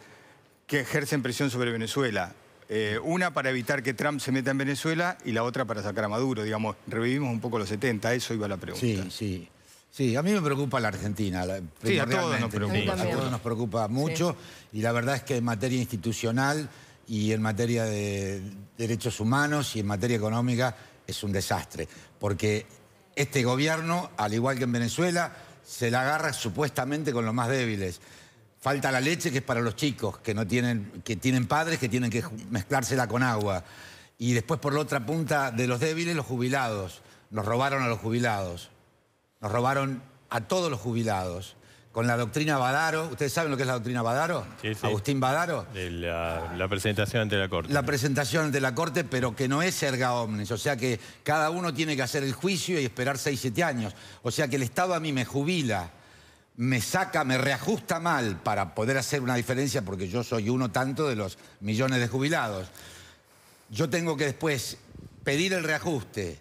que ejercen presión sobre Venezuela. Eh, una para evitar que Trump se meta en Venezuela y la otra para sacar a Maduro. Digamos, revivimos un poco los 70, eso iba la pregunta. Sí, sí. Sí, a mí me preocupa la Argentina. sí, a todos nos preocupa. A todos nos preocupa mucho y la verdad es que en materia institucional y en materia de derechos humanos y en materia económica es un desastre. Porque este gobierno, al igual que en Venezuela, se la agarra supuestamente con los más débiles. Falta la leche que es para los chicos, que, no tienen, que tienen padres que tienen que mezclársela con agua. Y después por la otra punta de los débiles, los jubilados. Nos robaron a los jubilados. Nos robaron a todos los jubilados con la doctrina Badaro. ¿Ustedes saben lo que es la doctrina Badaro? Agustín Badaro. La, la, presentación ante la Corte. La presentación ante la Corte, pero que no es erga omnes. O sea que cada uno tiene que hacer el juicio y esperar 6, 7 años. O sea que el Estado a mí me jubila, me saca, me reajusta mal para poder hacer una diferencia, porque yo soy uno tanto de los millones de jubilados. Yo tengo que después pedir el reajuste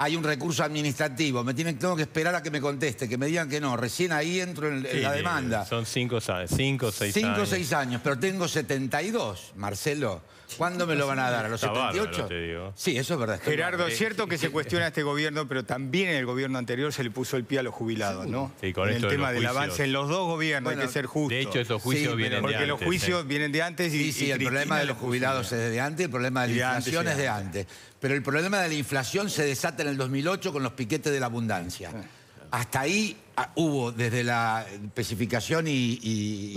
hay un recurso administrativo, me tienen tengo que esperar a que me conteste, que me digan que no, recién ahí entro en, la demanda. Son cinco, o seis años. Cinco o seis años, pero tengo 72, Marcelo. ¿Cuándo me lo van a dar? ¿A los 78? Sí, eso es verdad. Gerardo, es cierto que se cuestiona este gobierno, pero también en el gobierno anterior se le puso el pie a los jubilados, ¿no? Sí, con en el tema del avance en los dos gobiernos hay que ser justos. De hecho, esos juicios vienen de antes. Porque los juicios ¿eh? vienen de antes y... el problema de los jubilados es de antes, el problema de la inflación es de antes. Pero el problema de la inflación se desata en el 2008 con los piquetes de la abundancia. Ah. Hasta ahí ah, hubo desde la especificación y,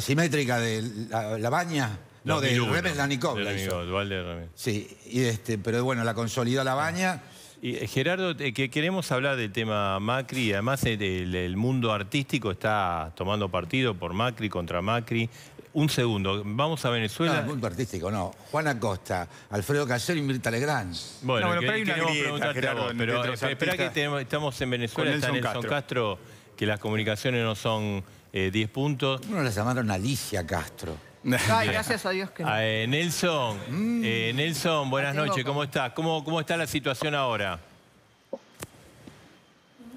asimétrica. de la baña no, de Remes la Sí, y este, pero bueno, la consolidó la baña. Y, eh, Gerardo, eh, que queremos hablar del tema Macri. Además, el, mundo artístico está tomando partido por Macri, contra Macri. Un segundo, vamos a Venezuela. No, el mundo artístico, no. Juan Acosta, Alfredo Casero y Mirta Legrand. Bueno, pero espera que eh, tenemos, estamos en Venezuela, está Nelson Castro. que las comunicaciones no son 10 puntos. Uno no la llamaron Alicia Castro? gracias a Dios que no. Eh, mm. eh, Nelson, buenas noches, ¿cómo estás? ¿Cómo, ¿Cómo está la situación ahora?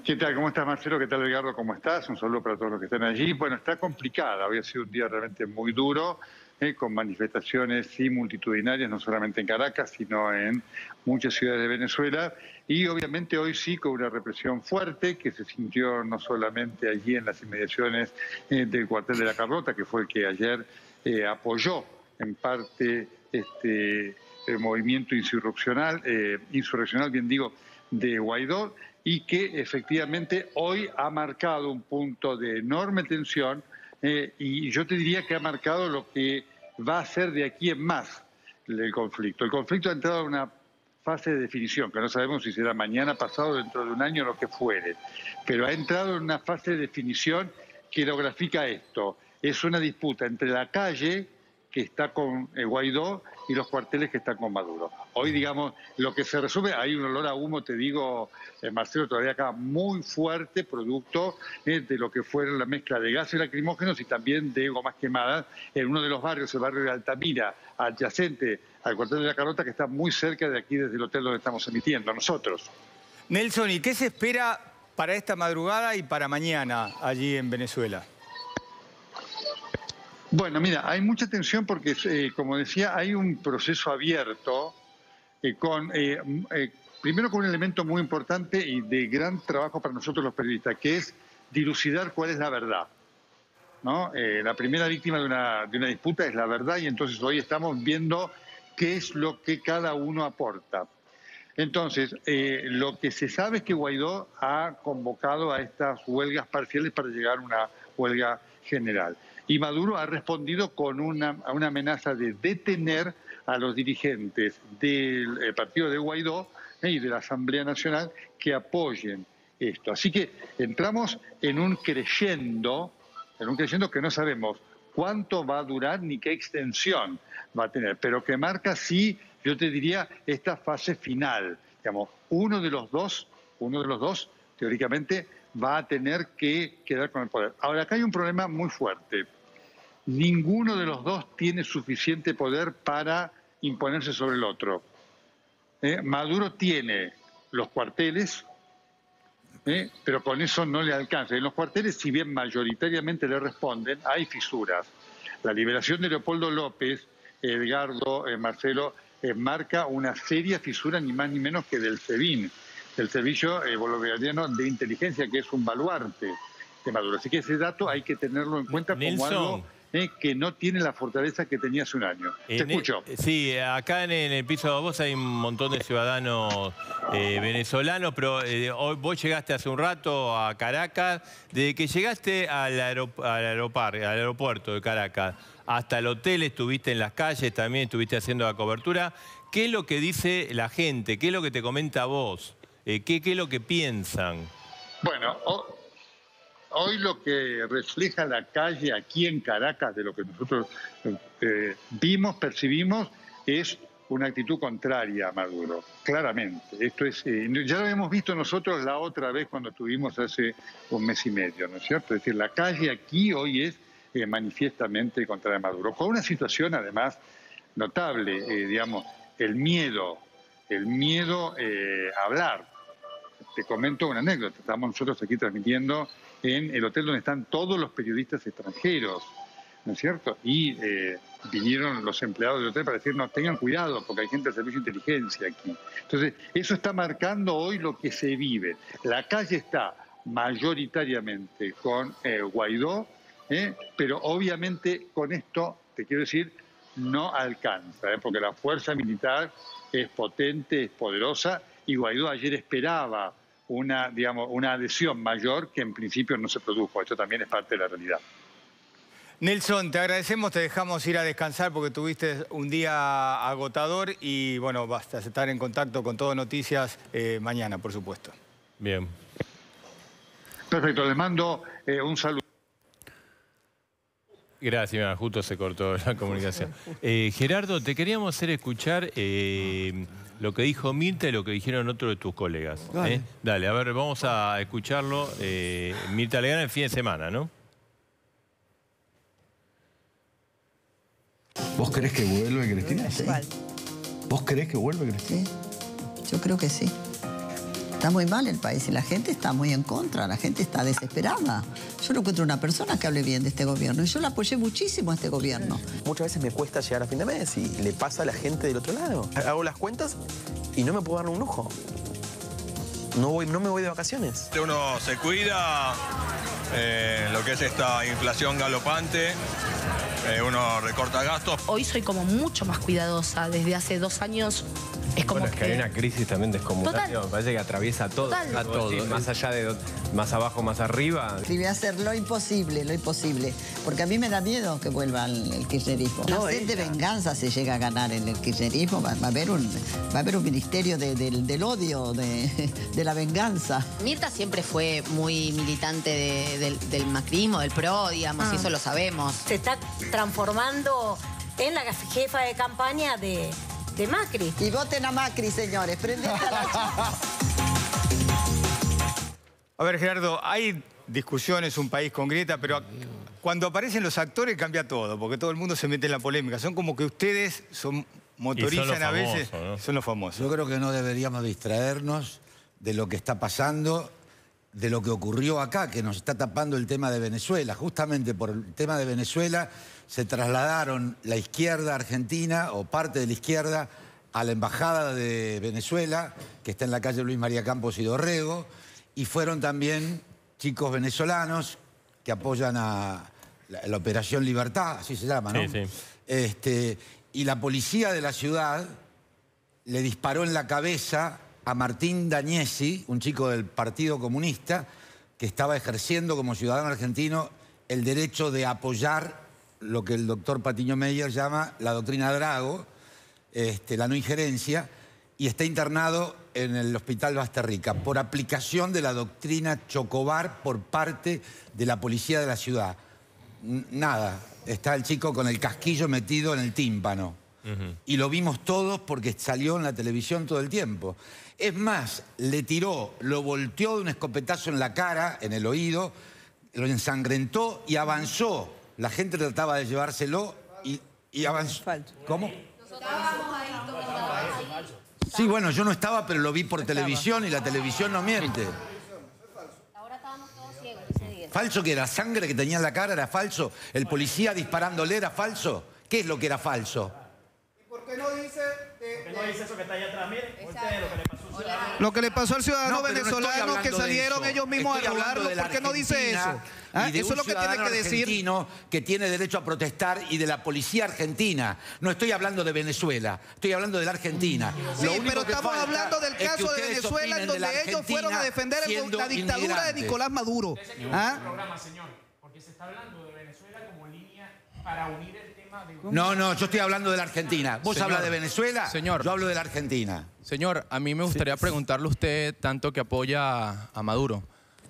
¿Qué tal? ¿Cómo estás, Marcelo? ¿Qué tal, Edgardo? ¿Cómo estás? Un saludo para todos los que están allí. Bueno, está complicada, había sido un día realmente muy duro, eh, con manifestaciones y multitudinarias, no solamente en Caracas, sino en muchas ciudades de Venezuela. Y obviamente hoy sí con una represión fuerte que se sintió no solamente allí en las inmediaciones del cuartel de la carrota, que fue el que ayer eh, apoyó en parte este el movimiento insurreccional, eh, insurreccional, bien digo, de Guaidó y que efectivamente hoy ha marcado un punto de enorme tensión eh, y yo te diría que ha marcado lo que va a ser de aquí en más el conflicto. El conflicto ha entrado en una fase de definición, que no sabemos si será mañana, pasado, dentro de un año, lo que fuere, pero ha entrado en una fase de definición que lo grafica esto es una disputa entre la calle que está con eh, Guaidó y los cuarteles que están con Maduro. Hoy, digamos, lo que se resume, hay un olor a humo, te digo, eh, Marcelo, todavía acá muy fuerte, producto eh, de lo que fue la mezcla de gases lacrimógenos y también de gomas quemadas en uno de los barrios, el barrio de Altamira, adyacente al cuartel de la Carota, que está muy cerca de aquí, desde el hotel donde estamos emitiendo nosotros. Nelson, ¿y qué se espera para esta madrugada y para mañana allí en Venezuela? Bueno, mira, hay mucha tensión porque, eh, como decía, hay un proceso abierto eh, con, eh, primero con un elemento muy importante y de gran trabajo para nosotros los periodistas, que es dilucidar cuál es la verdad. ¿no? la primera víctima de una, disputa es la verdad y entonces hoy estamos viendo qué es lo que cada uno aporta. Entonces, lo que se sabe es que Guaidó ha convocado a estas huelgas parciales para llegar a una huelga general. Y Maduro ha respondido con una, amenaza de detener a los dirigentes del eh, partido de Guaidó y de la Asamblea Nacional que apoyen esto. Así que entramos en un creyendo, en un creyendo que no sabemos cuánto va a durar ni qué extensión va a tener, pero que marca sí, yo te diría, esta fase final. Digamos, uno de los dos, uno de los dos, teóricamente, va a tener que quedar con el poder. Ahora, acá hay un problema muy fuerte ninguno de los dos tiene suficiente poder para imponerse sobre el otro. Eh, Maduro tiene los cuarteles, eh, pero con eso no le alcanza. En los cuarteles, si bien mayoritariamente le responden, hay fisuras. La liberación de Leopoldo López, Edgardo, eh, Marcelo, marca una seria fisura ni más ni menos que del SEBIN, del Servicio Bolivariano de Inteligencia, que es un baluarte de Maduro. Así que ese dato hay que tenerlo en cuenta como algo ¿eh? que no tiene la fortaleza que tenía hace un año. Te e- escucho. sí, acá en el, piso de vos hay un montón de ciudadanos eh, venezolanos, pero eh, hoy vos llegaste hace un rato a Caracas. Desde que llegaste al, aeropuerto de Caracas hasta el hotel, estuviste en las calles, también estuviste haciendo la cobertura. ¿Qué es lo que dice la gente? ¿Qué es lo que te comenta vos? ¿Qué, ¿Qué, es lo que piensan? Bueno, hoy lo que refleja la calle aquí en Caracas, de lo que nosotros eh, vimos, percibimos, es una actitud contraria a Maduro, claramente. Esto es, eh, ya lo hemos visto nosotros la otra vez cuando estuvimos hace un mes y medio, ¿no es cierto? Es decir, la calle aquí hoy es eh, manifiestamente manifiestamente contra Maduro, con una situación además notable, digamos, el miedo, el miedo a hablar. Te comento una anécdota, estamos nosotros aquí transmitiendo en el hotel donde están todos los periodistas extranjeros, ¿no es cierto? Y eh, vinieron los empleados del hotel para decirnos, tengan cuidado, porque hay gente del servicio de inteligencia aquí. Entonces, eso está marcando hoy lo que se vive. La calle está mayoritariamente con eh, Guaidó, ¿eh? pero obviamente con esto, te quiero decir, no alcanza, porque la fuerza militar es potente, es poderosa, y Guaidó ayer esperaba una, digamos, una adhesión mayor que en principio no se produjo. Esto también es parte de la realidad. Nelson, te agradecemos, te dejamos ir a descansar porque tuviste un día agotador y bueno, basta estar en contacto con todo Noticias eh, mañana, por supuesto. Bien. Perfecto, le mando eh, un saludo. Gracias, justo se cortó la comunicación. Eh, Gerardo, te queríamos hacer escuchar lo que dijo Mirta y lo que dijeron otros de tus colegas. ¿eh? Dale, a ver, vamos a escucharlo. Eh, Mirta gana el fin de semana, ¿no? ¿Vos crees que vuelve Cristina? Sí. ¿Vos crees que vuelve Cristina? Sí. Yo creo que sí. Está muy mal el país y la gente está muy en contra, la gente está desesperada. Yo no encuentro una persona que hable bien de este gobierno y yo la apoyé muchísimo a este gobierno. Muchas veces me cuesta llegar a fin de mes y le pasa a la gente del otro lado. Hago las cuentas y no me puedo dar un lujo. No, voy, no me voy de vacaciones. Uno se cuida, eh, lo que es esta inflación galopante, eh, uno recorta gastos. Hoy soy como mucho más cuidadosa. Desde hace dos años es como bueno, es que, hay una crisis también de descomunal. Parece que atraviesa todo. A todo. más allá de más abajo, más arriba. Y voy a hacer lo imposible, lo imposible. Porque a mí me da miedo que vuelva el, la sed de venganza se llega a ganar en el kirchnerismo. Va, a, haber un, va a haber un ministerio del, odio, de, la venganza. Mirta siempre fue muy militante del, macrismo, del PRO, digamos, ah. eso lo sabemos. Se está transformando en la jefa de campaña de, de Macri. Y voten a Macri, señores. a la A ver, Gerardo, hay discusiones, un país con grieta, pero cuando aparecen los actores cambia todo, porque todo el mundo se mete en la polémica. Son como que ustedes son, motorizan a veces, son los famosos. Yo creo que no deberíamos distraernos de lo que está pasando, de lo que ocurrió acá, que nos está tapando el tema de Venezuela. Justamente por el tema de Venezuela se trasladaron la izquierda argentina o parte de la izquierda a la Embajada de Venezuela, que está en la calle Luis María Campos y Dorrego, y fueron también chicos venezolanos que apoyan a la, Operación Libertad, así se llama, ¿no? Sí, sí. Este, y la policía de la ciudad le disparó en la cabeza a Martín Dañesi, un chico del Partido Comunista, que estaba ejerciendo como ciudadano argentino el derecho de apoyar lo que el doctor Patiño Meyer llama la doctrina Drago, este, la no injerencia, y está internado en el Hospital Basterrica por aplicación de la doctrina Chocobar por parte de la policía de la ciudad. nada, está el chico con el casquillo metido en el tímpano. Y lo vimos todos porque salió en la televisión todo el tiempo. Es más, le tiró, lo volteó de un escopetazo en la cara, en el oído, lo ensangrentó y avanzó la gente trataba de llevárselo y, y avanzó. ¿Cómo? Sí, bueno, yo no estaba, pero lo vi por televisión y la televisión no miente. Ahora estábamos todos ciegos ¿Falso que era sangre que tenía en la cara? ¿Era falso? ¿El policía disparándole era falso? ¿Qué es lo que era falso? ¿Y por qué no dice...? eso que está allá atrás? Mire, lo que le lo que le pasó al ciudadano venezolano que salieron ellos mismos a robarlo ¿por qué no dice eso? ¿Ah? Eso es lo que tiene que decir. que tiene derecho a protestar y de la policía argentina. No estoy hablando de Venezuela, estoy hablando de la Argentina. Sí, pero estamos hablando del caso de Venezuela en donde ellos fueron a defender la dictadura de Nicolás Maduro. ¿Ah? señor, porque se está hablando de Venezuela como línea para unir el tema no, no, yo estoy hablando de la Argentina. Vos habla de Venezuela, señor, yo hablo de la Argentina. Señor, a mí me gustaría preguntarle a usted, tanto que apoya a, Maduro.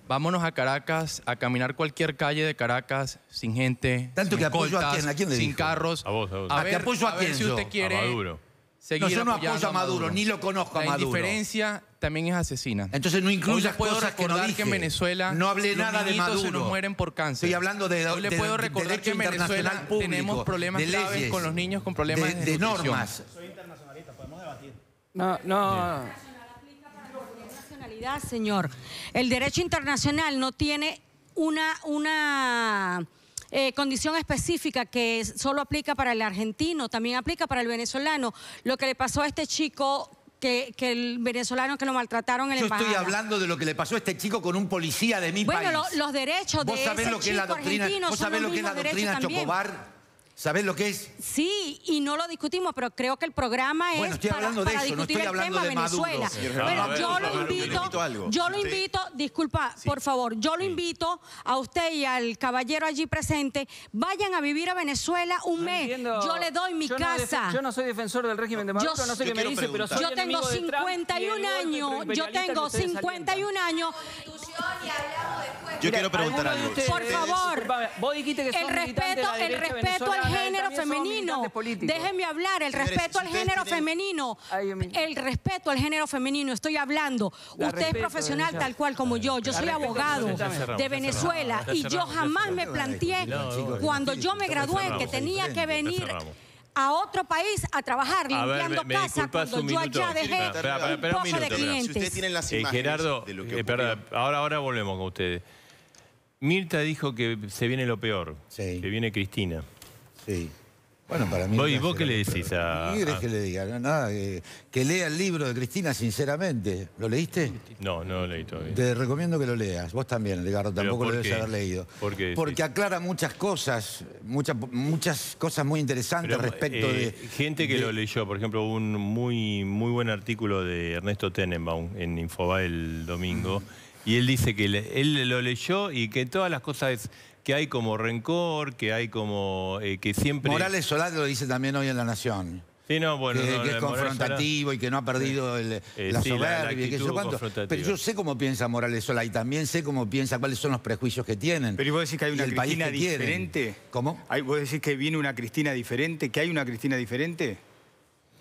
Vámonos a Caracas, a caminar cualquier calle de Caracas sin gente, Tanto sin que apoyo a quién, ¿a quién le sin carros. A vos, a vos. ¿A ver, si usted quiere Maduro. no, yo no apoyo a Maduro, ni lo conozco a La indiferencia también es asesina. Entonces no incluyas cosas que, no dije. en Venezuela no hablé nada de más se mueren por cáncer. Estoy hablando de Hoy le puedo recordar que Venezuela tenemos problemas de con los niños con problemas de, Soy internacionalista, podemos debatir. No, no. Señor, el derecho internacional no tiene una, una eh, condición específica que solo aplica para el argentino, también aplica para el venezolano. Lo que le pasó a este chico que, que, el venezolano que lo maltrataron en el Yo estoy hablando de lo que le pasó a este chico con un policía de mi país. Bueno, los derechos de ese lo que es la doctrina, ¿Vos sabés lo que es la doctrina Chocobar? sabes lo que es? Sí, y no lo discutimos, pero creo que el programa es para, discutir el tema de Venezuela. Bueno, yo lo invito, yo lo invito, disculpa, por favor, yo lo invito a usted y al caballero allí presente, vayan a vivir a Venezuela un mes. Yo le doy mi casa. yo no soy defensor del régimen de Maduro, yo, no sé qué me dice, pero soy Yo tengo 51 años, yo tengo 51 años. Yo quiero preguntar algo. Por favor, el respeto, el respeto al género femenino. déjenme hablar, el respeto al género femenino. el respeto al género femenino, estoy hablando. usted es profesional tal cual como yo. Yo soy abogado de Venezuela y yo jamás me planteé cuando yo me gradué que tenía que venir a otro país a trabajar limpiando casa cuando yo allá dejé un de clientes. Eh, Gerardo, eh, ahora, volvemos con ustedes. Mirta dijo que se viene lo peor, que viene Cristina. Sí. Bueno, para mí. ¿Vos, vos qué le decís a.? ¿Qué que le diga? nada, que, lea el libro de Cristina, sinceramente. ¿Lo leíste? No, no lo leí todavía. Te recomiendo que lo leas. Vos también, Edgardo, tampoco lo debes haber leído. Porque aclara muchas cosas, muchas, muchas cosas muy interesantes respecto eh, de. Gente que lo leyó, por ejemplo, hubo un muy, muy buen artículo de Ernesto Tenenbaum en Infoba el domingo. Y él dice que él lo leyó y que todas las cosas que hay como rencor, que hay como... Eh, que siempre... Morales Solá lo dice también hoy en La Nación. Sí, no, bueno, que, es confrontativo y que no ha perdido eh, la soberbia Pero yo sé cómo piensa Morales Solá... y también sé cómo piensa cuáles son los prejuicios que tienen. Pero ¿y vos decís que hay una Cristina diferente? ¿Cómo? ¿Vos decís que viene una Cristina diferente? ¿Que hay una Cristina diferente?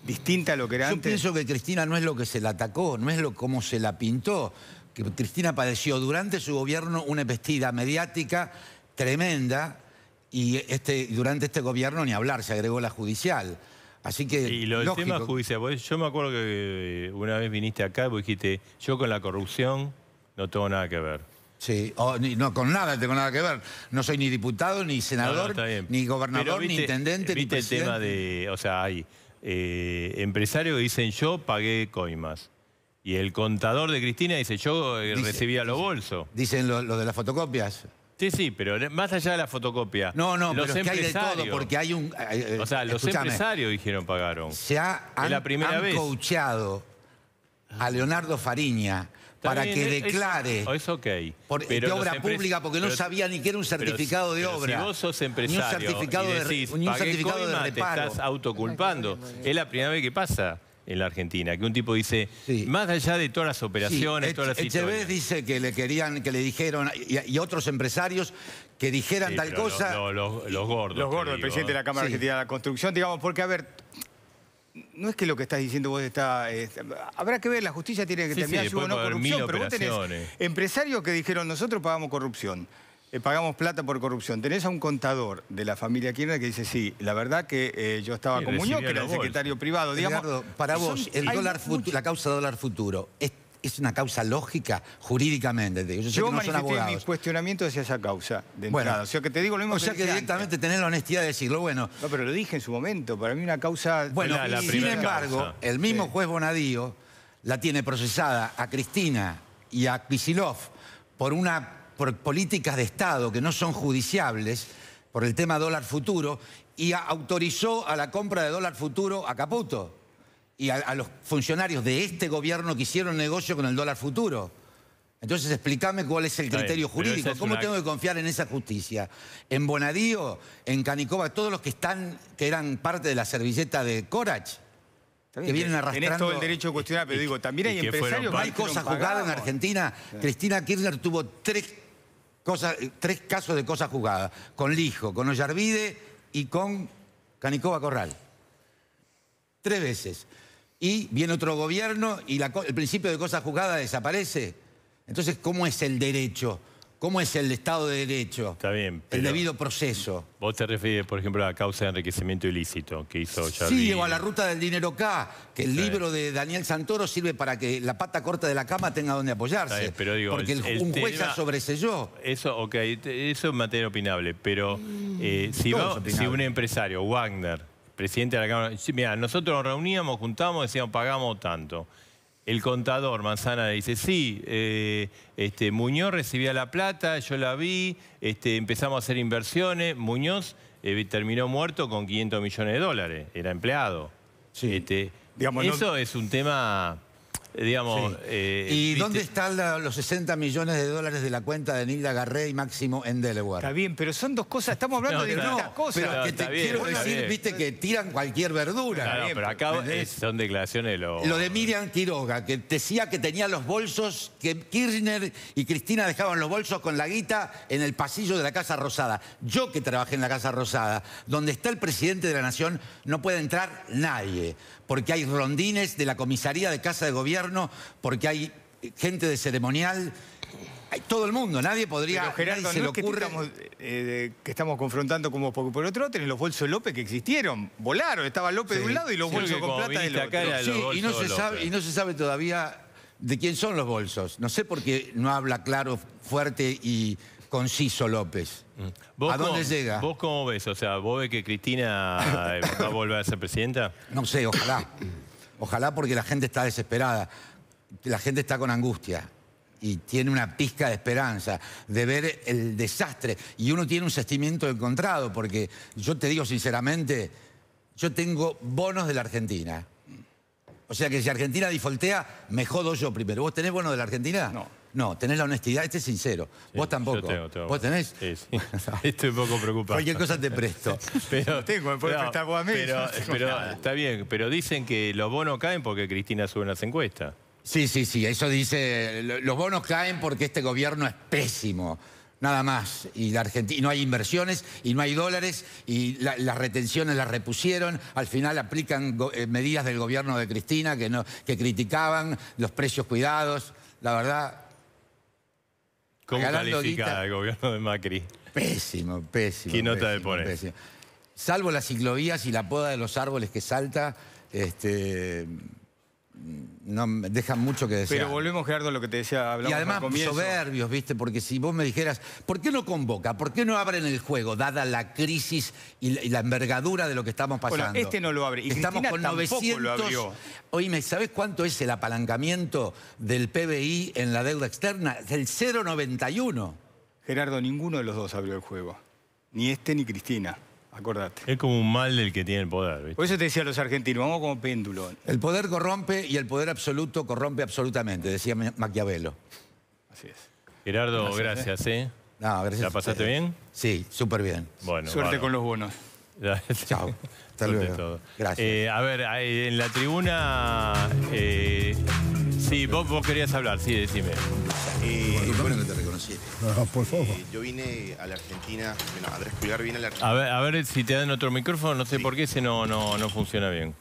¿Distinta a lo que era antes? Yo pienso que Cristina no es lo que se la atacó, no es lo cómo se la pintó. Que Cristina padeció durante su gobierno una embestida mediática tremenda y este, durante este gobierno ni hablar, se agregó la judicial. Así que, y lo del tema judicial, yo me acuerdo que eh, una vez viniste acá y dijiste, yo con la corrupción no tengo nada que ver. Sí, no, con nada tengo nada que ver. No soy ni diputado, ni senador, ni gobernador, ni intendente, ni presidente. el tema de, o sea, hay eh, empresarios dicen yo pagué coimas. Y el contador de Cristina dice yo eh, recibía los bolsos. Dicen lo de las fotocopias. Sí, sí, pero más allá de la fotocopia. No, no, pero es que hay de todo, porque hay un... Eh, eh, o sea, los empresarios dijeron pagaron. Se ha, han, la primera a Leonardo Fariña para que declare oh, es, por, obra pública porque no sabía ni que era un certificado de obra. Pero si vos sos empresario ni un certificado de, ni un certificado de te estás autoculpando. Es la primera vez que pasa en la Argentina. Que un tipo dice, más allá de todas las operaciones, todas las dice que le querían, que le dijeron, y, otros empresarios que dijeran tal cosa. los, gordos. Los gordos, el presidente de la ¿eh? Cámara Argentina de la Construcción, digamos, porque a ver, no es que lo que estás diciendo vos está... habrá que ver, la justicia tiene que terminar sí, hubo no corrupción, pero vos tenés empresarios que dijeron nosotros pagamos corrupción. Eh, pagamos plata por corrupción. Tenés a un contador de la familia Kirchner que dice, sí, la verdad que eh, yo estaba con Muñoz, que era el secretario privado. Digamos, para vos, el dólar la causa dólar futuro, ¿es, una causa lógica jurídicamente? Yo, sé que no cuestionamiento hacia esa causa de entrada. O sea, que te digo lo mismo directamente tener la honestidad de decirlo, bueno... No, pero lo dije en su momento, para mí una causa... Bueno, la, sin embargo, el mismo juez Bonadío la tiene procesada a Cristina y a Kisilov por una por políticas de Estado que no son judiciables, por el tema dólar futuro, y autorizó a la compra de dólar futuro a Caputo y a, los funcionarios de este gobierno que hicieron negocio con el dólar futuro. Entonces explícame cuál es el criterio jurídico, cómo tengo que confiar en esa justicia. En Bonadío, en Canicoba, todos los que están, que eran parte de la servilleta de Corach, que vienen eh, arrastrando... en todo el derecho a cuestionar, pero digo, también hay empresarios... hay cosas jugadas en Argentina. Cristina Kirchner tuvo tres eh, tres casos de cosas jugadas, con Lijo, con Ollarvide y con Canicoba Corral. Tres veces. Y viene otro gobierno y el principio de cosas jugada desaparece. Entonces, ¿cómo es el derecho? ¿Cómo es el Estado de Derecho? Está bien. El debido proceso. Vos te refieres, por ejemplo, a la causa de enriquecimiento ilícito que hizo Chávez. Sí, o a la ruta del dinero K, que el libro de Daniel Santoro sirve para que la pata corta de la cama tenga donde apoyarse. Pero digo, porque un juez ya sobreselló. Eso, eso es materia opinable, pero mm, eh, si, si un empresario, Wagner, presidente de la Cámara, mira, nosotros nos reuníamos, juntamos, decíamos, pagamos tanto el contador, Manzana, dice, sí, eh, este, Muñoz recibía la plata, yo la vi, este, empezamos a hacer inversiones, Muñoz eh, terminó muerto con 500 millones de dólares, era empleado. Este, eso es un tema eh, digamos, eh, ¿Y dónde están los 60 millones de dólares de la cuenta de Nilda Garré y Máximo en Delaware? Está bien, pero son dos cosas, estamos hablando de dos cosas. Pero te quiero decir, viste, que tiran cualquier verdura. Claro, pero acá son declaraciones de Lo de Miriam Quiroga, que decía que tenía los bolsos, que Kirchner y Cristina dejaban los bolsos con la guita en el pasillo de la Casa Rosada. Yo que trabajé en la Casa Rosada, donde está el presidente de la Nación, no puede entrar nadie porque hay rondines de la comisaría de Casa de Gobierno, porque hay eh, gente de ceremonial. todo el mundo, nadie podría. Pero Gerardo, que, estamos, confrontando como por otro tienen los bolsos de López que existieron, volaron, estaba López de un lado y los bolsos con plata de otro. Sí, y, no se sabe, y no se sabe todavía de quién son los bolsos. No sé por qué no habla claro, fuerte y, conciso López. Mm. ¿A dónde llega? ¿Vos cómo ves? O sea, ¿vos ves que Cristina eh, va a volver a ser presidenta? No sé, ojalá. Ojalá porque la gente está desesperada. La gente está con angustia y tiene una pizca de esperanza de ver el desastre. Y uno tiene un sentimiento encontrado porque yo te digo sinceramente, yo tengo bonos de la Argentina o sea que si Argentina difoltea, me jodo yo primero. ¿Vos tenés bueno de la Argentina? No. No, tenés la honestidad, este es sincero. Vos tampoco. ¿Vos tenés? Sí, sí. Estoy un poco preocupado. Cualquier cosa te presto. tengo, me puedes prestar vos Pero, pero está bien, pero dicen que los bonos caen porque Cristina sube las encuestas. Sí, sí, sí, eso dice, los bonos caen porque este gobierno es pésimo nada más. Y, no hay inversiones, y no hay dólares, y las retenciones las repusieron. Al final aplican eh, medidas del gobierno de Cristina que, no, que criticaban, los precios cuidados. La verdad. ¿Cómo calificada el gobierno de Macri? Pésimo, pésimo. ¿Qué nota le Salvo las ciclovías y la poda de los árboles que salta, este, no dejan mucho que decir Pero volvemos, Gerardo, a lo que te decía. Hablamos y además soberbios, ¿viste? Porque si vos me dijeras, ¿por qué no convoca? ¿Por qué no abren el juego, dada la crisis y, la, envergadura de lo que estamos pasando? este no lo abre. Y estamos con Lo abrió. Oíme, ¿sabés cuánto es el apalancamiento del PBI en la deuda externa? Es el 0,91. Gerardo, ninguno de los dos abrió el juego. Ni este ni Cristina. Acordate. Es como un mal del que tiene el poder. Por eso te decía los argentinos, vamos como péndulo. El poder corrompe y el poder absoluto corrompe absolutamente, decía Maquiavelo. Así es. Gerardo, gracias, eh. ¿eh? No, gracias. ¿La pasaste bien? Sí, súper bien. Bueno, Suerte con los bonos. Chao. Hasta luego. Gracias. Eh, a ver, en la tribuna... Eh, sí, vos, querías hablar, sí, decime. Ah, eh, yo vine a la Argentina, bueno, Andrés Pulgar viene a la Argentina. A ver, a ver si te dan otro micrófono, no sé por qué ese no, no, no funciona bien.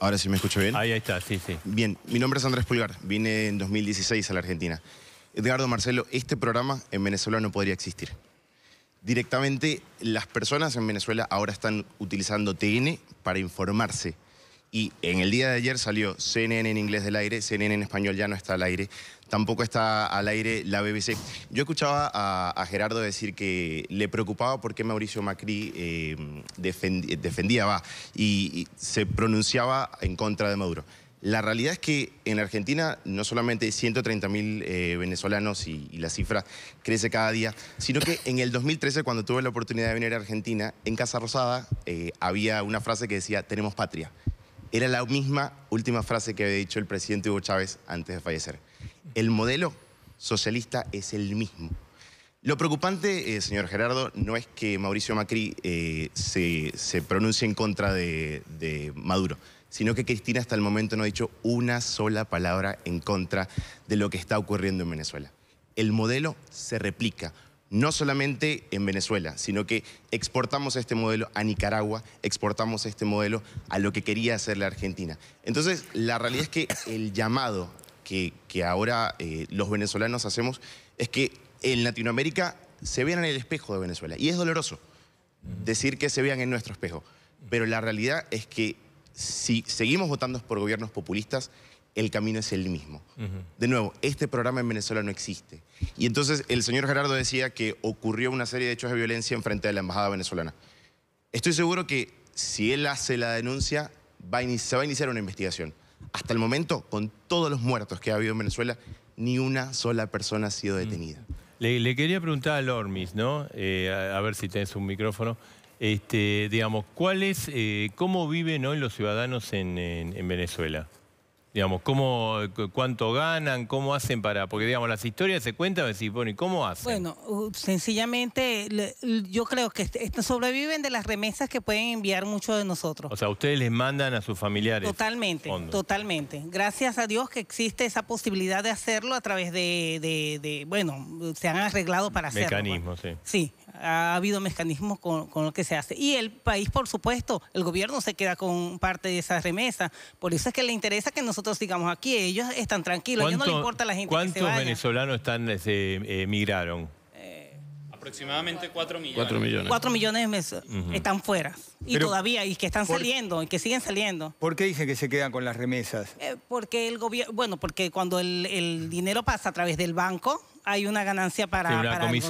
Ahora sí me escucho bien. Ahí, ahí está, sí, sí. Bien, mi nombre es Andrés Pulgar, vine en 2016 a la Argentina. Edgardo Marcelo, este programa en Venezuela no podría existir. Directamente las personas en Venezuela ahora están utilizando TN para informarse. Y en el día de ayer salió CNN en inglés del aire, CNN en español ya no está al aire tampoco está al aire la BBC. Yo escuchaba a, Gerardo decir que le preocupaba por qué Mauricio Macri eh, defendía, va, y, se pronunciaba en contra de Maduro. La realidad es que en Argentina no solamente 130 mil eh, venezolanos y, la cifra crece cada día, sino que en el 2013, cuando tuve la oportunidad de venir a Argentina, en Casa Rosada eh, había una frase que decía, tenemos patria. Era la misma última frase que había dicho el presidente Hugo Chávez antes de fallecer. El modelo socialista es el mismo. Lo preocupante, eh, señor Gerardo, no es que Mauricio Macri eh, se, pronuncie en contra de, de, Maduro, sino que Cristina hasta el momento no ha dicho una sola palabra en contra de lo que está ocurriendo en Venezuela. El modelo se replica, no solamente en Venezuela, sino que exportamos este modelo a Nicaragua, exportamos este modelo a lo que quería hacer la Argentina. Entonces, la realidad es que el llamado que, ahora eh, los venezolanos hacemos es que en Latinoamérica se vean en el espejo de Venezuela. Y es doloroso decir que se vean en nuestro espejo. Pero la realidad es que si seguimos votando por gobiernos populistas, el camino es el mismo. De nuevo, este programa en Venezuela no existe. Y entonces el señor Gerardo decía que ocurrió una serie de hechos de violencia en frente de la embajada venezolana. Estoy seguro que si él hace la denuncia, se va a iniciar una investigación. Hasta el momento, con todos los muertos que ha habido en Venezuela, ni una sola persona ha sido mm. detenida. Le, quería preguntar a Lormis, ¿no? Eh, a, ver si tenés un micrófono. Este, digamos, eh, cómo viven hoy los ciudadanos en Venezuela? Digamos, ¿cómo, ¿cuánto ganan? ¿Cómo hacen para...? Porque, digamos, las historias se cuentan, decís, bueno, ¿y cómo hacen? Bueno, sencillamente, yo creo que sobreviven de las remesas que pueden enviar muchos de nosotros. O sea, ustedes les mandan a sus familiares. Totalmente, totalmente. Gracias a Dios que existe esa posibilidad de hacerlo a través de, bueno, se han arreglado para hacerlo. Pues. Mecanismos, sí. Sí, ha habido mecanismos con, con, lo que se hace. Y el país, por supuesto, el gobierno se queda con parte de esas remesas. Por eso es que le interesa que nosotros sigamos aquí. Ellos están tranquilos, a ellos no le importa la gente. ¿Cuántos venezolanos están, emigraron? Este, eh, eh, aproximadamente cuatro millones. Cuatro millones. Cuatro millones están fuera. Y todavía, y que están saliendo, y que siguen saliendo. ¿Por qué dije que se quedan con las remesas? Eh, porque el gobierno, bueno, porque cuando el dinero pasa a través del banco, hay una ganancia para... Sí,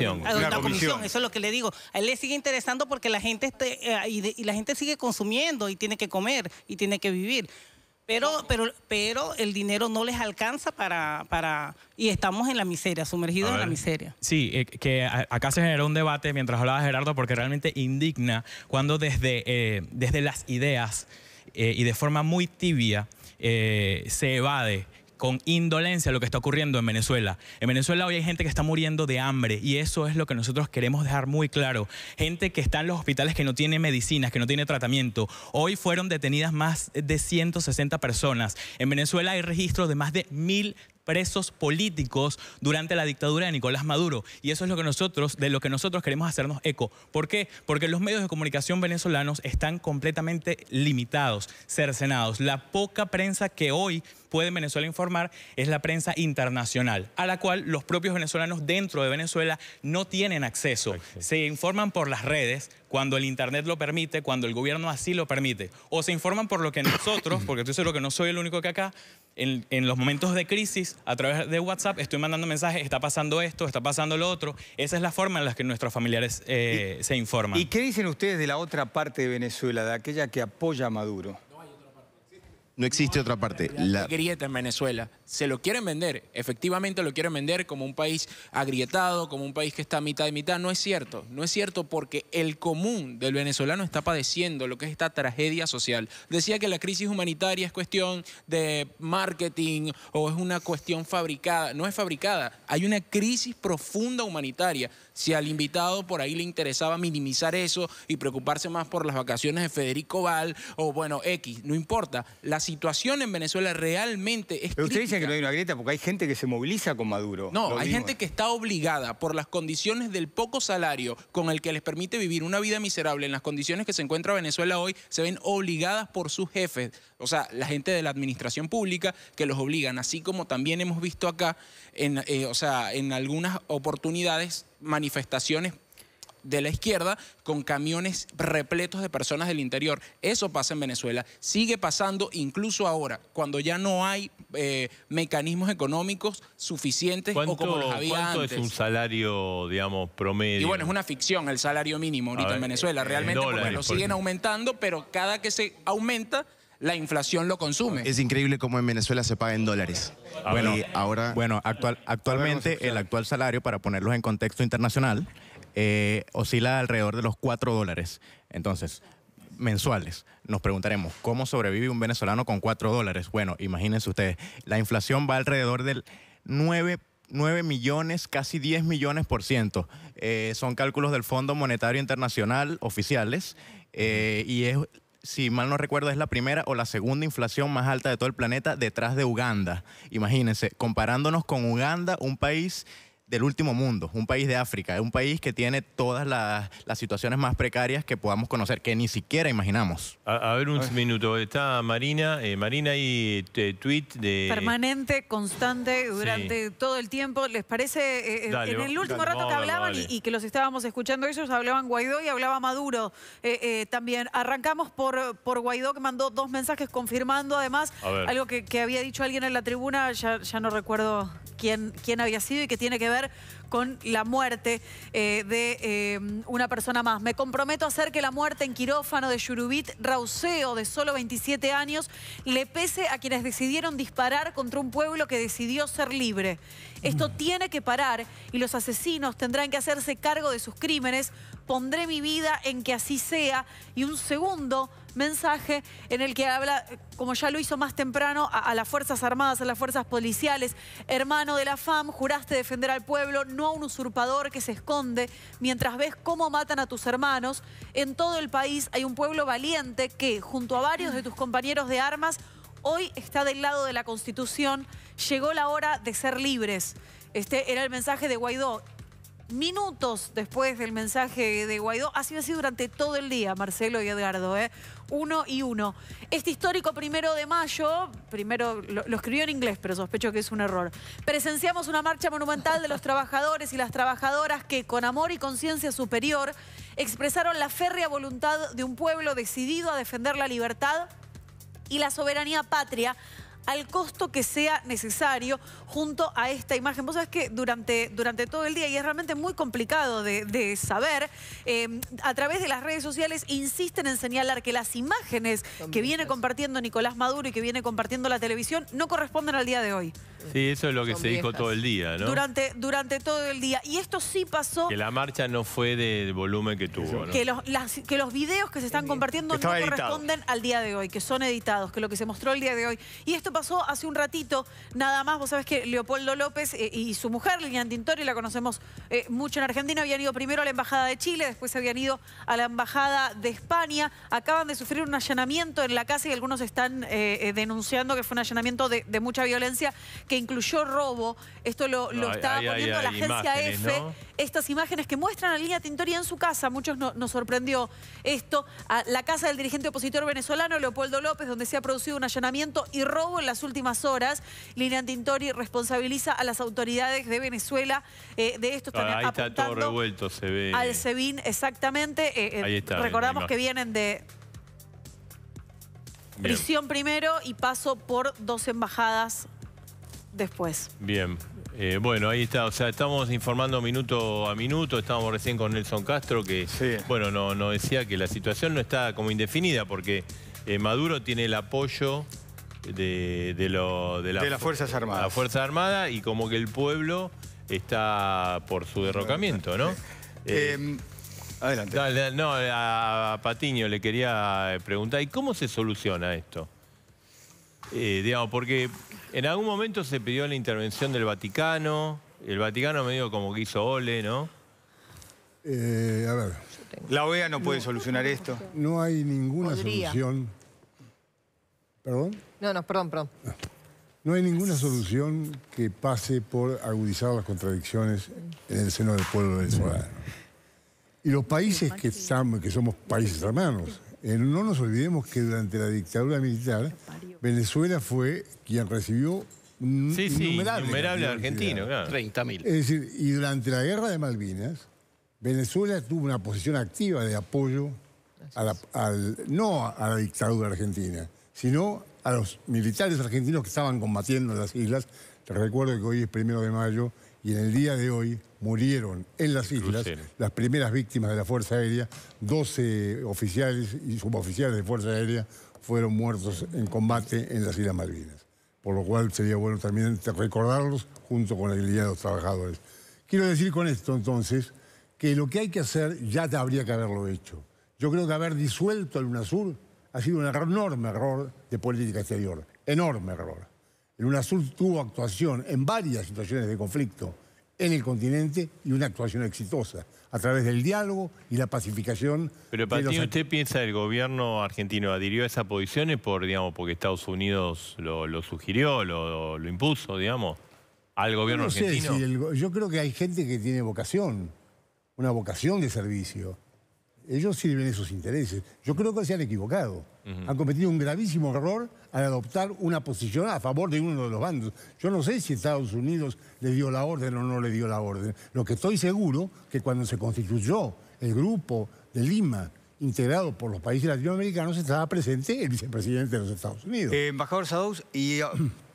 una, comisión. eso es lo que le digo. A él le sigue interesando porque la gente, eh, y, la gente sigue consumiendo y tiene que comer y tiene que vivir. Pero, pero, pero el dinero no les alcanza para, para y estamos en la miseria, sumergidos en la miseria. Sí, eh, que acá se generó un debate mientras hablaba Gerardo, porque realmente indigna cuando desde, eh, desde las ideas y de forma muy tibia se evade con indolencia lo que está ocurriendo en Venezuela. En Venezuela hoy hay gente que está muriendo de hambre y eso es lo que nosotros queremos dejar muy claro. Gente que está en los hospitales que no tiene medicinas, que no tiene tratamiento. Hoy fueron detenidas más de 160 personas. En Venezuela hay registros de más de mil presos políticos durante la dictadura de Nicolás Maduro. Y eso es lo que nosotros, de lo que nosotros queremos hacernos eco. ¿Por qué? Porque los medios de comunicación venezolanos están completamente limitados, cercenados. La poca prensa que hoy puede Venezuela informar es la prensa internacional, a la cual los propios venezolanos dentro de Venezuela no tienen acceso. Se informan por las redes, cuando el Internet lo permite, cuando el gobierno así lo permite. O se informan por lo que nosotros, porque estoy seguro que no soy el único que acá, en, los momentos de crisis, a través de WhatsApp, estoy mandando mensajes, está pasando esto, está pasando lo otro. Esa es la forma en la que nuestros familiares eh, se informan. ¿Y qué dicen ustedes de la otra parte de Venezuela, de aquella que apoya a Maduro? No existe otra parte. La grieta en Venezuela. Se lo quieren vender. Efectivamente lo quieren vender como un país agrietado, como un país que está a mitad de mitad. No es cierto. No es cierto porque el común del venezolano está padeciendo lo que es esta tragedia social. Decía que la crisis humanitaria es cuestión de marketing o es una cuestión fabricada. No es fabricada. Hay una crisis profunda humanitaria. Si al invitado por ahí le interesaba minimizar eso y preocuparse más por las vacaciones de Federico Val o bueno, X, no importa. La situación en Venezuela realmente es Pero usted dice que no hay una grieta porque hay gente que se moviliza con Maduro. No, hay gente que está obligada por las condiciones del poco salario con el que les permite vivir una vida miserable en las condiciones que se encuentra Venezuela hoy, se ven obligadas por sus jefes, o sea, la gente de la administración pública que los obligan, así como también hemos visto acá, en, eh, o sea, en algunas oportunidades manifestaciones de la izquierda con camiones repletos de personas del interior. Eso pasa en Venezuela. Sigue pasando incluso ahora, cuando ya no hay eh, mecanismos económicos suficientes o como los había ¿cuánto antes. es un salario, digamos, promedio? Y bueno, es una ficción el salario mínimo ahorita en Venezuela. Eh, realmente lo siguen aumentando, pero cada que se aumenta la inflación lo consume. Es increíble cómo en Venezuela se paga en dólares. Ah, bueno, eh, ahora, bueno actual, actualmente el actual salario, para ponerlos en contexto internacional, eh, oscila alrededor de los 4 dólares. Entonces, mensuales. Nos preguntaremos, ¿cómo sobrevive un venezolano con 4 dólares? Bueno, imagínense ustedes, la inflación va alrededor del 9%. millones, casi 10 millones por ciento. Eh, son cálculos del Fondo Monetario Internacional oficiales y es si mal no recuerdo, es la primera o la segunda inflación más alta de todo el planeta detrás de Uganda. Imagínense, comparándonos con Uganda, un país del último mundo, un país de África, es un país que tiene todas las, situaciones más precarias que podamos conocer, que ni siquiera imaginamos. A, ver un minuto, está Marina, eh, Marina y eh, tweet de... Permanente, constante, durante todo el tiempo, ¿les parece? Eh, en el último rato que hablaban y, que los estábamos escuchando ellos, hablaban Guaidó y hablaba Maduro también. Arrancamos por, por Guaidó que mandó dos mensajes confirmando además algo que, había dicho alguien en la tribuna, ya, no recuerdo quién, quién había sido y que tiene que ver con la muerte eh, de eh, una persona más. Me comprometo a hacer que la muerte en quirófano de Yurubit Rauseo, de solo 27 años, le pese a quienes decidieron disparar contra un pueblo que decidió ser libre esto tiene que parar y los asesinos tendrán que hacerse cargo de sus crímenes. Pondré mi vida en que así sea. Y un segundo mensaje en el que habla, como ya lo hizo más temprano, a, las Fuerzas Armadas, a las Fuerzas Policiales. Hermano de la FAM, juraste defender al pueblo, no a un usurpador que se esconde mientras ves cómo matan a tus hermanos. En todo el país hay un pueblo valiente que, junto a varios de tus compañeros de armas, hoy está del lado de la Constitución, llegó la hora de ser libres. Este era el mensaje de Guaidó. Minutos después del mensaje de Guaidó, así ha sido durante todo el día, Marcelo y Edgardo, ¿eh? uno y uno. Este histórico primero de mayo, primero lo, escribió en inglés, pero sospecho que es un error. Presenciamos una marcha monumental de los trabajadores y las trabajadoras que, con amor y conciencia superior, expresaron la férrea voluntad de un pueblo decidido a defender la libertad y la soberanía patria al costo que sea necesario junto a esta imagen. Vos sabés que durante, durante todo el día, y es realmente muy complicado de, saber, eh, a través de las redes sociales insisten en señalar que las imágenes que viene compartiendo Nicolás Maduro y que viene compartiendo la televisión no corresponden al día de hoy. Sí, eso es lo que se dijo todo el día, ¿no? Durante, durante todo el día. Y esto sí pasó... Que la marcha no fue del volumen que tuvo, ¿no? Que los, que los videos que se están compartiendo no corresponden al día de hoy, que son editados, que lo que se mostró el día de hoy. Y esto pasó hace un ratito, nada más. Vos sabés que Leopoldo López eh, y su mujer, Lilian Tintori, la conocemos eh, mucho en Argentina, habían ido primero a la Embajada de Chile, después habían ido a la Embajada de España. Acaban de sufrir un allanamiento en la casa y algunos están eh, denunciando que fue un allanamiento de mucha violencia que incluyó robo. Esto lo, estaba poniendo la agencia EFE. Estas imágenes que muestran a Línea Tintori en su casa. Muchos nos sorprendió esto. A la casa del dirigente opositor venezolano, Leopoldo López, donde se ha producido un allanamiento y robo en las últimas horas. Línea Tintori responsabiliza a las autoridades de Venezuela eh, de esto. Están ah, Ahí está todo revuelto, Al SEBIN, exactamente. Eh, eh, recordamos que vienen de... Prisión primero y paso por dos embajadas después. Bien, eh, bueno, ahí está. O sea, estamos informando minuto a minuto. Estábamos recién con Nelson Castro que, bueno, nos decía que la situación no está como indefinida porque eh, Maduro tiene el apoyo de, de, lo, de, las Fuerzas Armadas. La Fuerza y como que el pueblo está por su derrocamiento, ¿no? Eh, em, adelante. No, a Patiño le quería preguntar, ¿y cómo se soluciona esto? Eh, digamos, porque en algún momento se pidió la intervención del Vaticano, el Vaticano medio como que hizo ole, ¿no? Eh, a ver. La OEA no puede solucionar esto. No hay ninguna solución. ¿Perdón? No, no, perdón, perdón. Ah. No hay ninguna solución que pase por agudizar las contradicciones en el seno del pueblo venezolano. Y los países que, estamos, que somos países hermanos, eh, no nos olvidemos que durante la dictadura militar Venezuela fue quien recibió un sí, sí, innumerable, 30.000. Es decir, y durante la guerra de Malvinas, Venezuela tuvo una posición activa de apoyo al, no a la dictadura argentina, sino a los militares argentinos que estaban combatiendo en las islas. Te recuerdo que hoy es primero de mayo y en el día de hoy murieron en las islas las primeras víctimas de la Fuerza Aérea, 12 oficiales y suboficiales de Fuerza Aérea, fueron muertos en combate en las Islas Malvinas. Por lo cual sería bueno también recordarlos junto con la Iglesia de los Trabajadores. Quiero decir con esto entonces que lo que hay que hacer ya habría que haberlo hecho. Yo creo que haber disuelto el UNASUR ha sido un enorme error de política exterior, enorme error. El UNASUR tuvo actuación en varias situaciones de conflicto en el continente y una actuación exitosa a través del diálogo y la pacificación. Pero ¿usted piensa el gobierno argentino adhirió a esas posiciones por, digamos, porque Estados Unidos lo, sugirió, lo, impuso, digamos, al gobierno argentino? yo creo que hay gente que tiene vocación, una vocación de servicio ellos sirven esos intereses. Yo creo que se han equivocado. Han cometido un gravísimo error al adoptar una posición a favor de uno de los bandos. Yo no sé si Estados Unidos le dio la orden o no le dio la orden. Lo que estoy seguro que cuando se constituyó el grupo de Lima, integrado por los países latinoamericanos, estaba presente el vicepresidente de los Estados Unidos. Eh, embajador Sadouz, y uh,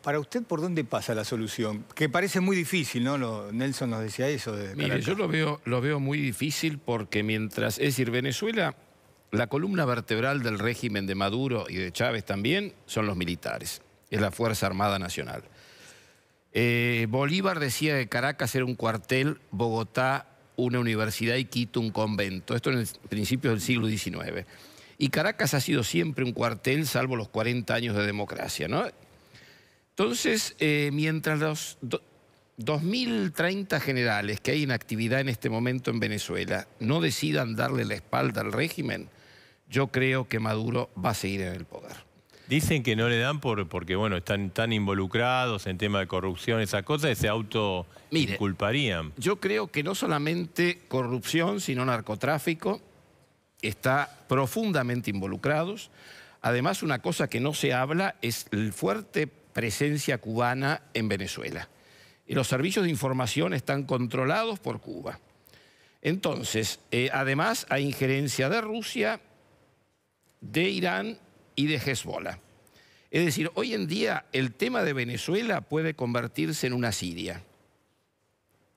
para usted, ¿por dónde pasa la solución? Que parece muy difícil, ¿no? Nelson nos decía eso. De Mire, yo lo veo, muy difícil porque mientras... Es ir Venezuela, la columna vertebral del régimen de Maduro y de Chávez también son los militares. Es la Fuerza Armada Nacional. Eh, Bolívar decía que Caracas era un cuartel, Bogotá una universidad y Quito un convento. Esto en el principio del siglo XIX. Y Caracas ha sido siempre un cuartel, salvo los 40 años de democracia, ¿no? Entonces, eh, mientras los 2.030 generales que hay en actividad en este momento en Venezuela no decidan darle la espalda al régimen, yo creo que Maduro va a seguir en el poder. Dicen que no le dan por, porque bueno están tan involucrados en tema de corrupción, esas cosas, y se auto culparían. Yo creo que no solamente corrupción, sino narcotráfico está profundamente involucrados. Además, una cosa que no se habla es el fuerte presencia cubana en Venezuela. Y los servicios de información están controlados por Cuba. Entonces, eh, además hay injerencia de Rusia, de Irán y de Hezbollah. Es decir, hoy en día el tema de Venezuela puede convertirse en una Siria.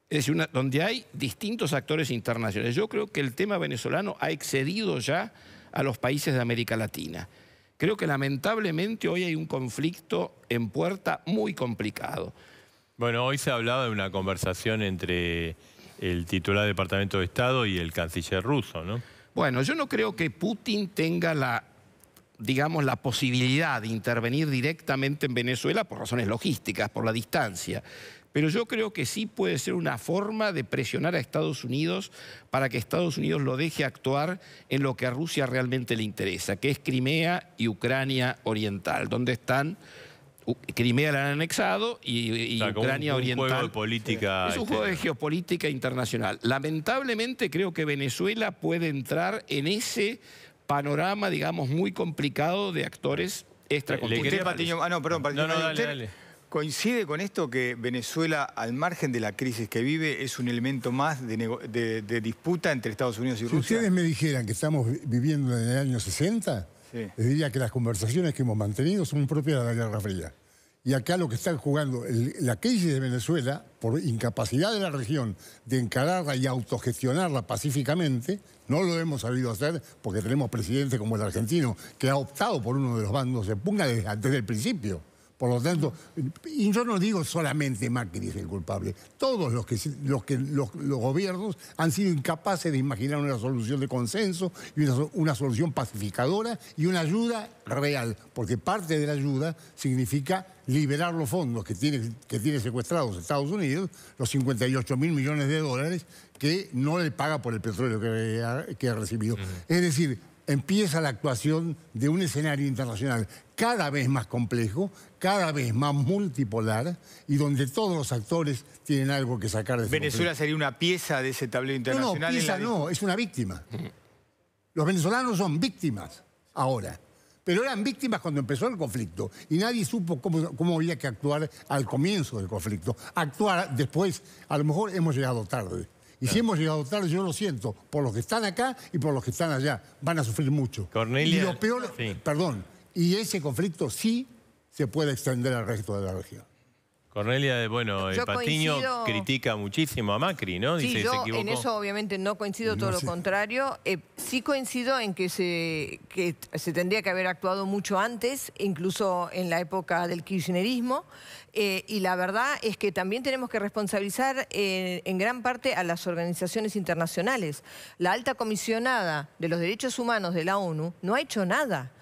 Es decir, donde hay distintos actores internacionales. Yo creo que el tema venezolano ha excedido ya a los países de América Latina. Creo que lamentablemente hoy hay un conflicto en puerta muy complicado. Bueno, hoy se ha hablado de una conversación entre el titular del Departamento de Estado y el canciller ruso, ¿no? Bueno, yo no creo que Putin tenga la digamos, la posibilidad de intervenir directamente en Venezuela por razones logísticas, por la distancia pero yo creo que sí puede ser una forma de presionar a Estados Unidos para que Estados Unidos lo deje actuar en lo que a Rusia realmente le interesa, que es Crimea y Ucrania Oriental, donde están... Crimea la han anexado y, Ucrania Oriental... Es Ucrania un, Juego de política. Es un este, juego de geopolítica internacional. Lamentablemente creo que Venezuela puede entrar en ese panorama, digamos, muy complicado de actores extracomunitarios. Le quería Patiño, ah no, perdón, Patiño, no, no, dale. ¿Coincide con esto que Venezuela, al margen de la crisis que vive, es un elemento más de, disputa entre Estados Unidos y Rusia? Si ustedes me dijeran que estamos viviendo en el año 60, les diría que las conversaciones que hemos mantenido son propias de la Guerra Fría. Y acá lo que están jugando, la crisis de Venezuela, por incapacidad de la región de encararla y autogestionarla pacíficamente, no lo hemos sabido hacer porque tenemos presidentes como el argentino, que ha optado por uno de los bandos de punga desde, desde el principio. Por lo tanto, y yo no digo solamente Macri es el culpable, todos los, que, los, que, los, gobiernos han sido incapaces de imaginar una solución de consenso y una, solución pacificadora y una ayuda real, porque parte de la ayuda significa liberar los fondos que tiene, que tiene secuestrados Estados Unidos, los 58 mil millones de dólares que no le paga por el petróleo que, ha recibido. Es decir, empieza la actuación de un escenario internacional cada vez más complejo, cada vez más multipolar y donde todos los actores tienen algo que sacar de Venezuela sería una pieza de ese tablero internacional. No, no pieza no, es una víctima. Los venezolanos son víctimas ahora. Pero eran víctimas cuando empezó el conflicto y nadie supo cómo había que actuar al comienzo del conflicto. Actuar después, a lo mejor hemos llegado tarde. Y si hemos llegado tarde, yo lo siento, por los que están acá y por los que están allá. Van a sufrir mucho. Cornelia, y lo peor, perdón, y ese conflicto sí se puede extender al resto de la región. Cornelia, eh, bueno, eh, Patiño critica muchísimo a Macri, ¿no? Dice, sí, yo en eso obviamente no coincido, todo lo contrario. Eh, sí coincido en que se, que se tendría que haber actuado mucho antes, incluso en la época del kirchnerismo. Eh, y la verdad es que también tenemos que responsabilizar eh, en gran parte a las organizaciones internacionales. La alta comisionada de los derechos humanos de la ONU no ha hecho nada.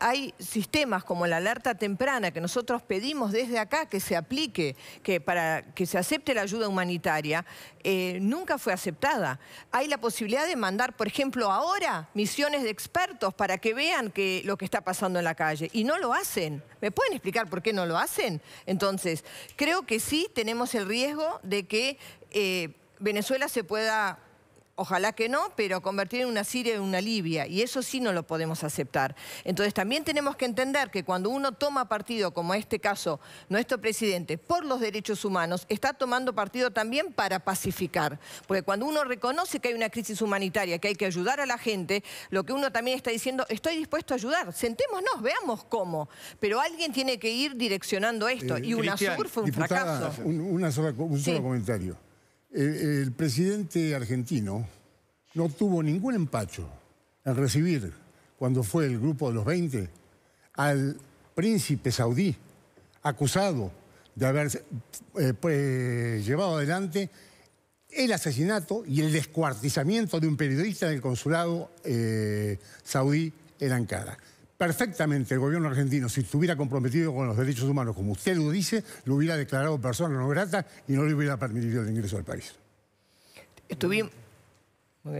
hay sistemas como la alerta temprana que nosotros pedimos desde acá que se aplique, que para que se acepte la ayuda humanitaria, eh, nunca fue aceptada. Hay la posibilidad de mandar, por ejemplo, ahora misiones de expertos para que vean lo que está pasando en la calle y no lo hacen. ¿Me pueden explicar por qué no lo hacen? Entonces, creo que sí tenemos el riesgo de que eh, Venezuela se pueda ojalá que no, pero convertir en una Siria en una Libia, y eso sí no lo podemos aceptar. Entonces también tenemos que entender que cuando uno toma partido, como en este caso nuestro presidente, por los derechos humanos, está tomando partido también para pacificar. Porque cuando uno reconoce que hay una crisis humanitaria, que hay que ayudar a la gente, lo que uno también está diciendo, estoy dispuesto a ayudar, sentémonos, veamos cómo. Pero alguien tiene que ir direccionando esto, eh, y UNASUR fue un fracaso. Un, una sola, un solo comentario el, presidente argentino no tuvo ningún empacho en recibir, cuando fue el grupo de los 20, al príncipe saudí acusado de haber eh, pues, llevado adelante el asesinato y el descuartizamiento de un periodista en el consulado eh, saudí en Ankara perfectamente el gobierno argentino, si estuviera comprometido con los derechos humanos, como usted lo dice, lo hubiera declarado persona no grata y no le hubiera permitido el ingreso al país. Estuvimos...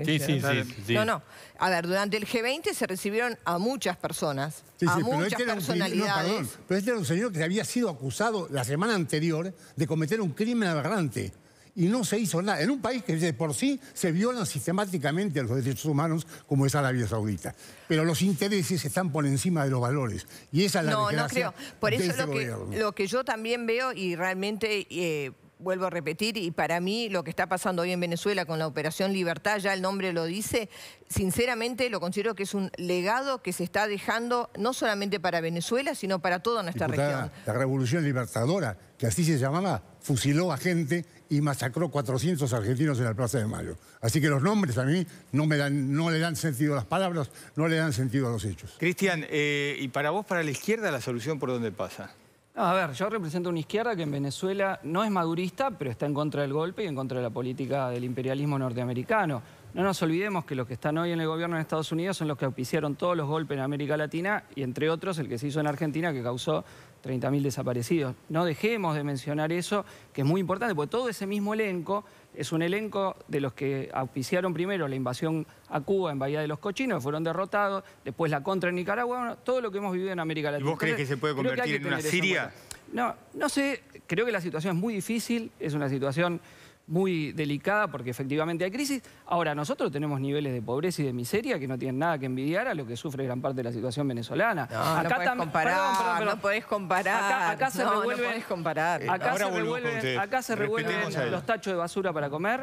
Sí, sí, sí, No, no. A ver, durante el G20 se recibieron a muchas personas, sí, a muchas este personalidades. pero este era un señor que había sido acusado la semana anterior de cometer un crimen aberrante y no se hizo nada. En un país que de por sí se violan sistemáticamente los derechos humanos, como es Arabia Saudita. Pero los intereses están por encima de los valores. Y esa es la No, no creo. Por eso lo, que, yo también veo y realmente... Eh, vuelvo a repetir, y para mí lo que está pasando hoy en Venezuela con la Operación Libertad, ya el nombre lo dice, sinceramente lo considero que es un legado que se está dejando no solamente para Venezuela, sino para toda nuestra región. La Revolución Libertadora, que así se llamaba, fusiló a gente y masacró 400 argentinos en la Plaza de Mayo. Así que los nombres a mí no, me dan, no le dan sentido a las palabras, no le dan sentido a los hechos. Cristian, eh, ¿y para vos, para la izquierda, la solución por dónde pasa? a ver, yo represento una izquierda que en Venezuela no es madurista, pero está en contra del golpe y en contra de la política del imperialismo norteamericano. No nos olvidemos que los que están hoy en el gobierno en Estados Unidos son los que auspiciaron todos los golpes en América Latina y entre otros el que se hizo en Argentina que causó 30.000 desaparecidos. No dejemos de mencionar eso, que es muy importante, porque todo ese mismo elenco es un elenco de los que auspiciaron primero la invasión a Cuba en Bahía de los Cochinos, fueron derrotados, después la contra en Nicaragua, todo lo que hemos vivido en América Latina. ¿Y vos crees que se puede convertir en una Siria? no, no sé, creo que la situación es muy difícil, es una situación muy delicada porque efectivamente hay crisis. Ahora, nosotros tenemos niveles de pobreza y de miseria que no tienen nada que envidiar a lo que sufre gran parte de la situación venezolana. No, acá no podés comparar, no podés comparar. Acá, se no, revuelven, Acá se revuelven, los tachos de basura para comer.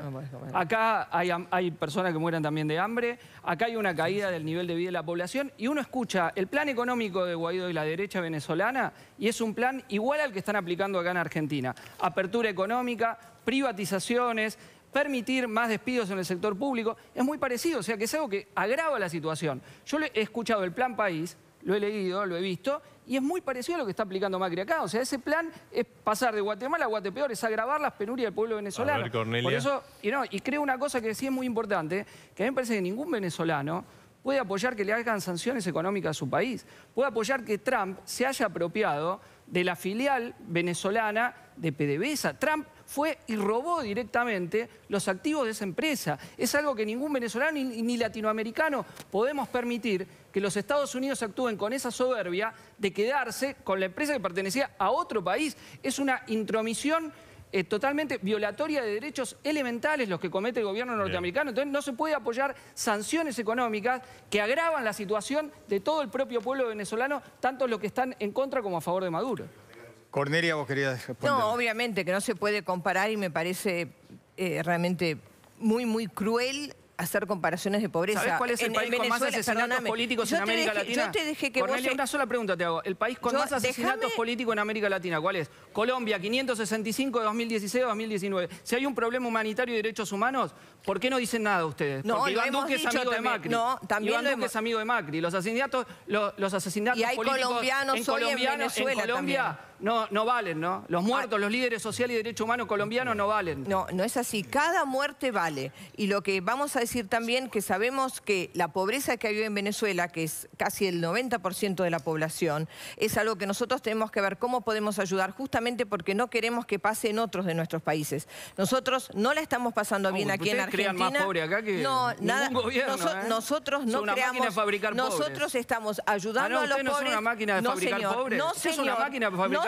acá hay, hay personas que mueren también de hambre. Acá hay una caída del nivel de vida de la población. Y uno escucha el plan económico de Guaidó y la derecha venezolana y es un plan igual al que están aplicando acá en Argentina. Apertura económica, privatizaciones, permitir más despidos en el sector público, es muy parecido, o sea que es algo que agrava la situación. Yo he escuchado el plan país, lo he leído, lo he visto, y es muy parecido a lo que está aplicando Macri acá. O sea, ese plan es pasar de Guatemala a Guatepeor, es agravar las penurias del pueblo venezolano. Por eso, y, y creo una cosa que sí es muy importante, que a mí me parece que ningún venezolano puede apoyar que le hagan sanciones económicas a su país, puede apoyar que Trump se haya apropiado de la filial venezolana de PDVSA. Trump fue y robó directamente los activos de esa empresa. Es algo que ningún venezolano ni, latinoamericano podemos permitir que los Estados Unidos actúen con esa soberbia de quedarse con la empresa que pertenecía a otro país. Es una intromisión eh, totalmente violatoria de derechos elementales los que comete el gobierno norteamericano. Entonces no se puede apoyar sanciones económicas que agravan la situación de todo el propio pueblo venezolano, tanto los que están en contra como a favor de Maduro. Cornelia, vos querías responder. No, obviamente que no se puede comparar y me parece eh, realmente muy, muy cruel hacer comparaciones de pobreza. ¿Sabes cuál es el país con más asesinatos políticos en América Latina? Yo te dejé que una sola pregunta te hago. El país con más asesinatos políticos en América Latina, ¿cuál es? Colombia, 565 de 2016 a 2019. Si hay un problema humanitario y derechos humanos, ¿por qué no dicen nada ustedes? No, Porque Iván Duque es amigo de Macri. No, Iván Duque es amigo de Macri. Los asesinatos, los, asesinatos y hay colombianos en, hoy en Venezuela Colombia, no, no valen, ¿no? Los ah. muertos, los líderes sociales y derechos humanos colombianos no valen. No, no es así. Cada muerte vale. Y lo que vamos a decir también, que sabemos que la pobreza que hay hoy en Venezuela, que es casi el 90% de la población, es algo que nosotros tenemos que ver cómo podemos ayudar, justamente porque no queremos que pase en otros de nuestros países. Nosotros no la estamos pasando bien aquí en Argentina. Crean más pobre acá que no, nada, gobierno, ¿eh? Nosotros no una de fabricar pobres. nosotros estamos ayudando ah, a los pobres. No, es una máquina de fabricar pobres. No, señor, es una máquina de fabricar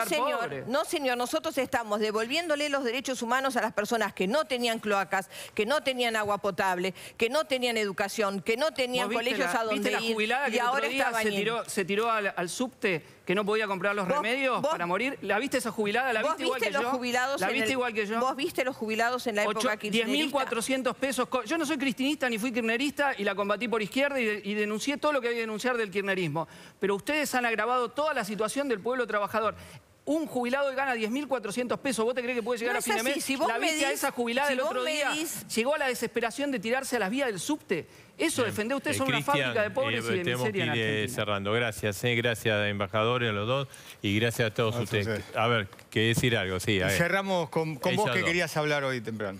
no, señor, nosotros estamos devolviéndole los derechos humanos a las personas que no tenían cloacas, que no tenían agua potable, que no tenían educación, que no tenían colegios a donde y ahora se tiró, al, subte que no podía comprar los remedios para morir. ¿La viste esa jubilada? ¿La viste, igual que yo? Jubilados viste ¿Vos viste los jubilados en la época kirchnerista? 10.400 pesos. Yo no soy cristinista ni fui kirnerista y la combatí por izquierda y, y denuncié todo lo que había que denunciar del kirchnerismo. Pero ustedes han agravado toda la situación del pueblo trabajador un jubilado que gana 10.400 pesos, ¿vos te crees que puede llegar a fin de mes? Si la viste a esa jubilada el otro día, llegó a la desesperación de tirarse a las vías del subte. Eso defender usted eh, sobre una fábrica de pobres y eh, de miseria en cerrando. Gracias, eh, gracias embajadores a los dos y gracias a todos ustedes. A, ver, ¿qué decir algo, sí. cerramos con, vos que querías hablar hoy temprano.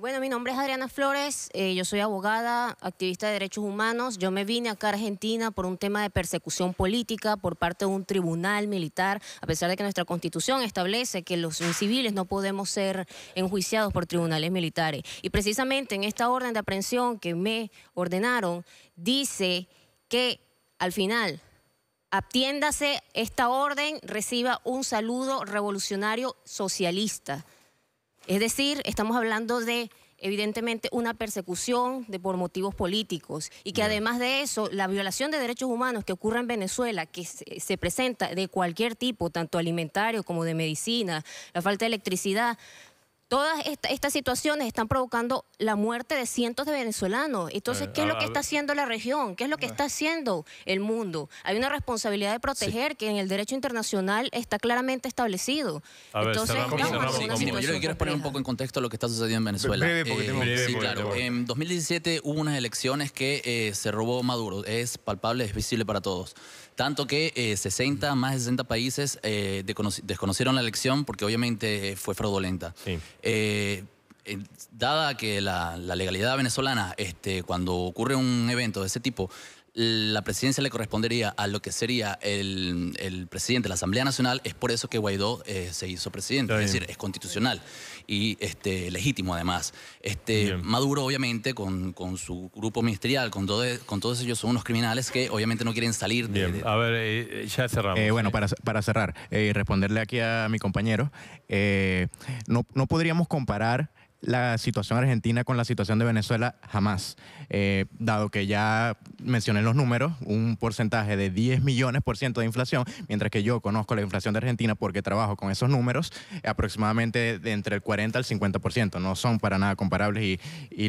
bueno, mi nombre es Adriana Flores, yo soy abogada, activista de derechos humanos. Yo me vine acá a Argentina por un tema de persecución política por parte de un tribunal militar, a pesar de que nuestra constitución establece que los civiles no podemos ser enjuiciados por tribunales militares. Y precisamente en esta orden de aprehensión que me ordenó dice que al final atiéndase esta orden, reciba un saludo revolucionario socialista. Es decir, estamos hablando de evidentemente una persecución de, por motivos políticos y que además de eso, la violación de derechos humanos que ocurre en Venezuela, que se presenta de cualquier tipo, tanto alimentario como de medicina, la falta de electricidad, Todas estas situaciones están provocando la muerte de cientos de venezolanos. Entonces, eh, ¿qué es lo que está haciendo la región? ¿Qué es lo que eh. está haciendo el mundo? Hay una responsabilidad de proteger que en el derecho internacional está claramente establecido. Entonces, Yo quiero poner un poco en contexto lo que está sucediendo en Venezuela. Eh, en 2017 hubo unas elecciones que se robó Maduro. Es palpable, es visible para todos. Tanto que eh, 60, más de 60 países eh, desconocieron la elección porque obviamente eh, fue fraudulenta. Eh, dada que la, legalidad venezolana, este, cuando ocurre un evento de ese tipo, la presidencia le correspondería a lo que sería el, presidente de la Asamblea Nacional, es por eso que Guaidó se hizo presidente, es decir, es constitucional y este, legítimo además. Este, Maduro obviamente con, con, su grupo ministerial, con, todo, con todos ellos son unos criminales que obviamente no quieren salir de... A ver, eh, eh, ya cerramos. Eh, bueno, para, cerrar y responderle aquí a mi compañero, no, no podríamos comparar la situación argentina con la situación de Venezuela jamás, eh, dado que ya mencioné los números, un porcentaje de 10 millones por ciento de inflación, mientras que yo conozco la inflación de Argentina porque trabajo con esos números, aproximadamente de entre el 40 al 50 por ciento, no son para nada comparables y,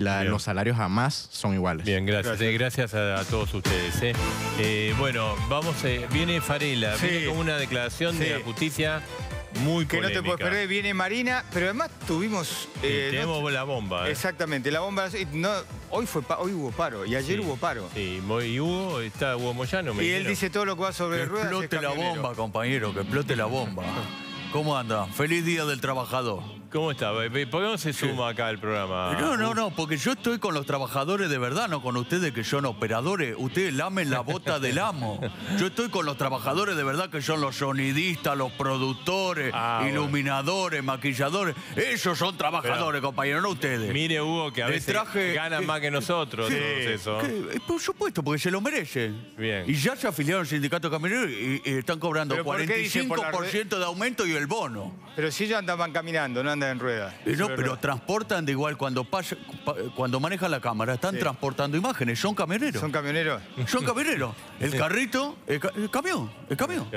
los salarios jamás son iguales. Bien, gracias. Gracias, eh, a, todos ustedes. Eh. bueno, vamos, viene Farela, con una declaración de la justicia muy Que no te puedes perder, viene Marina, pero además tuvimos... Eh, tenemos la bomba. Eh. Exactamente, la bomba... hoy, fue, hoy hubo paro y ayer hubo paro. Sí, y Hugo, está Hugo Moyano. Me y él dice todo lo que va sobre el ruedas. Que explote la bomba, compañero, que explote la bomba. ¿Cómo anda Feliz Día del Trabajador. ¿Cómo está? ¿Por qué no se suma acá el programa? Eh, no, no, no, porque yo estoy con los trabajadores de verdad, no con ustedes que son operadores. Ustedes lamen la bota del amo. Yo estoy con los trabajadores de verdad que son los sonidistas, los productores, ah, iluminadores, maquilladores. Ellos son trabajadores, compañeros, no ustedes. Mire, Hugo, que a veces ganan más que nosotros. Sí. Eso. Eh, por supuesto, porque se lo merecen. Bien. Y ya se afiliaron al sindicato camionero y, y están cobrando 45% de aumento y el bono. Pero si ellos andaban caminando, no andaban en ruedas. Eh, pero transportan de igual cuando, eh, cuando manejan la cámara, están transportando imágenes, son camioneros. Son camioneros. Son camioneros. El carrito, el, camión, el camión.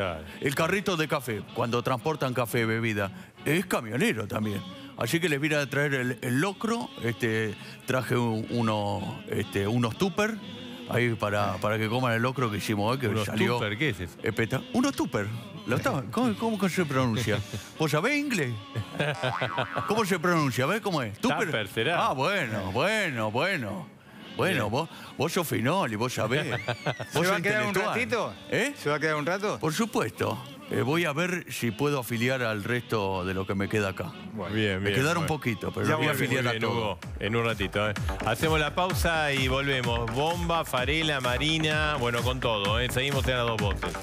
El carrito de café, cuando transportan café, bebida, es camionero también. Así que les vine a traer el, locro, este, traje uno, este, unos tupper ahí para, para que coman el locro que hicimos hoy, que salió. Tupper, ¿Qué es Unos tupper. ¿Cómo, se pronuncia? ¿Vos sabés inglés? ¿Cómo se pronuncia? ¿Ves cómo es. Ah, bueno, bueno, bueno. Bueno, vos, vos sos y vos sabés. ¿Se va a quedar un ratito? ¿Eh? ¿Se va a quedar un rato? Por supuesto. Eh, voy a ver si puedo afiliar al resto de lo que me queda acá. bien, bien. Me quedaron un poquito, pero ya voy a afiliar todo. en un ratito. Eh. Hacemos la pausa y volvemos. Bomba, farela, marina, bueno, con todo. Eh. Seguimos teniendo dos voces.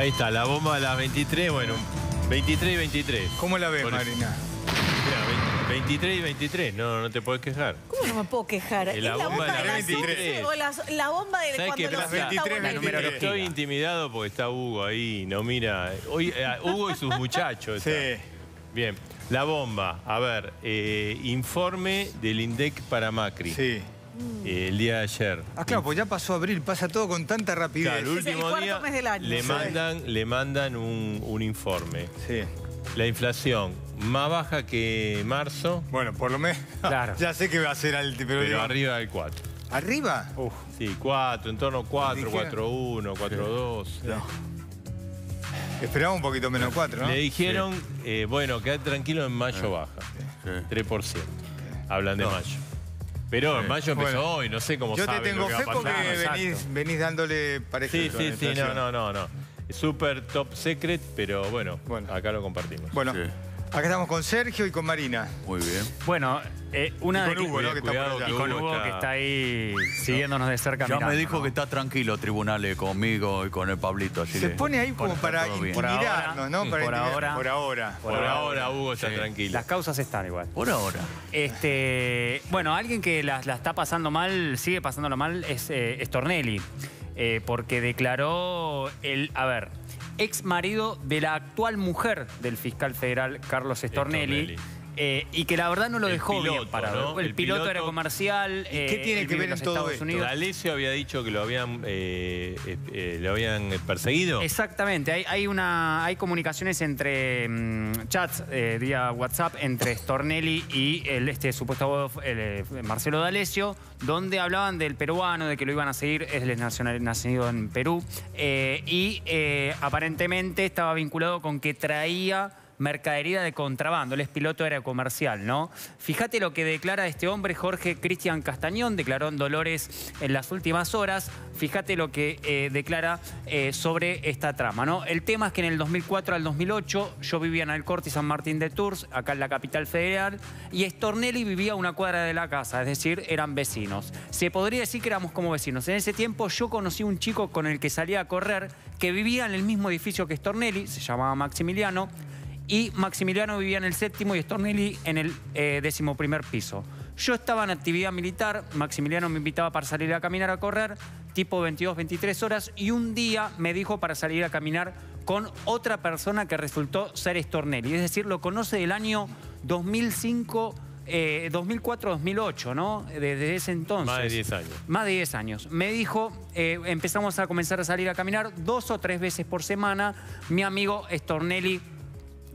Ahí está, la bomba a las 23, bueno, 23 y 23. ¿Cómo la ves, Marina? 23 y 23, no, no te puedes quejar. ¿Cómo no me puedo quejar? ¿Es la, bomba de las 23. la, bomba de 23, Estoy intimidado porque está Hugo ahí, no mira. Hoy, eh, Hugo y sus muchachos. Sí. Bien, la bomba. A ver, eh, informe del INDEC para Macri. Sí. Mm. el día de ayer. Ah, claro, pues ya pasó abril, pasa todo con tanta rapidez. el último día Le, mandan, le mandan un, informe. Sí. La inflación más baja que marzo. Bueno, por lo menos. Claro. ya sé que va a ser al... Pero, pero arriba del 4. ¿Arriba? Uf. Sí, 4, en torno a 4, 4, 1, 4, 2. Esperaba un poquito menos 4, ¿no? Le dijeron, eh, bueno, quedate tranquilo, en mayo baja. 3%. Hablan de mayo. Pero en mayo empezó hoy, no sé cómo Yo te tengo lo que va a pasar. venís, venís, dándole parecido. Sí, sí, sí, no, no, no, no. Súper top secret, pero bueno, acá lo compartimos. Acá estamos con Sergio y con Marina. Muy bien. Bueno, eh, una y con Hugo, ¿no? Que está con Hugo, que está ahí siguiéndonos de cerca. Ya me dijo que está tranquilo tribunales eh, conmigo y con el Pablito. Se pone ahí como para intimidarnos, ¿no? por, ahora, por ahora. Por, ahora, Hugo está tranquilo. Las causas están igual. Por ahora. Este, bueno, alguien que la, está pasando mal, sigue pasándolo mal, es, eh, Tornelli. Eh, porque declaró el... A ver, ex marido de la actual mujer del fiscal federal Carlos Stornelli. Estornelli eh, y que la verdad no lo dejó bien parado. El, piloto, era comercial. ¿Qué eh, tiene que ver en Estados Unidos. D'Alessio había dicho que lo habían, eh, lo habían perseguido. Exactamente. Hay, una, hay comunicaciones entre mm, chats vía WhatsApp entre Stornelli y el este supuesto abogado... Marcelo D'Alessio, donde hablaban del peruano, de que lo iban a seguir, él es nacional, nacido en Perú, y aparentemente estaba vinculado con que traía mercadería de contrabando. Él es piloto comercial, ¿no? Fíjate lo que declara este hombre, Jorge Cristian Castañón, declaró en Dolores en las últimas horas. Fíjate lo que eh, declara eh, sobre esta trama, ¿no? El tema es que en el 2004 al 2008 yo vivía en Alcorte y San Martín de Tours, acá en la capital federal, y Stornelli vivía a una cuadra de la casa, es decir, eran vecinos. Se podría decir que éramos como vecinos. En ese tiempo yo conocí un chico con el que salía a correr que vivía en el mismo edificio que Stornelli, se llamaba Maximiliano, y Maximiliano vivía en el séptimo y Stornelli en el eh, décimo primer piso. Yo estaba en actividad militar, Maximiliano me invitaba para salir a caminar a correr, tipo 22, 23 horas, y un día me dijo para salir a caminar con otra persona que resultó ser Stornelli, es decir, lo conoce del año 2005. 2004-2008, eh, ¿no? Desde ese entonces. Más de 10 años. Más de 10 años. Me dijo, eh, empezamos a comenzar a salir a caminar dos o tres veces por semana. Mi amigo Stornelli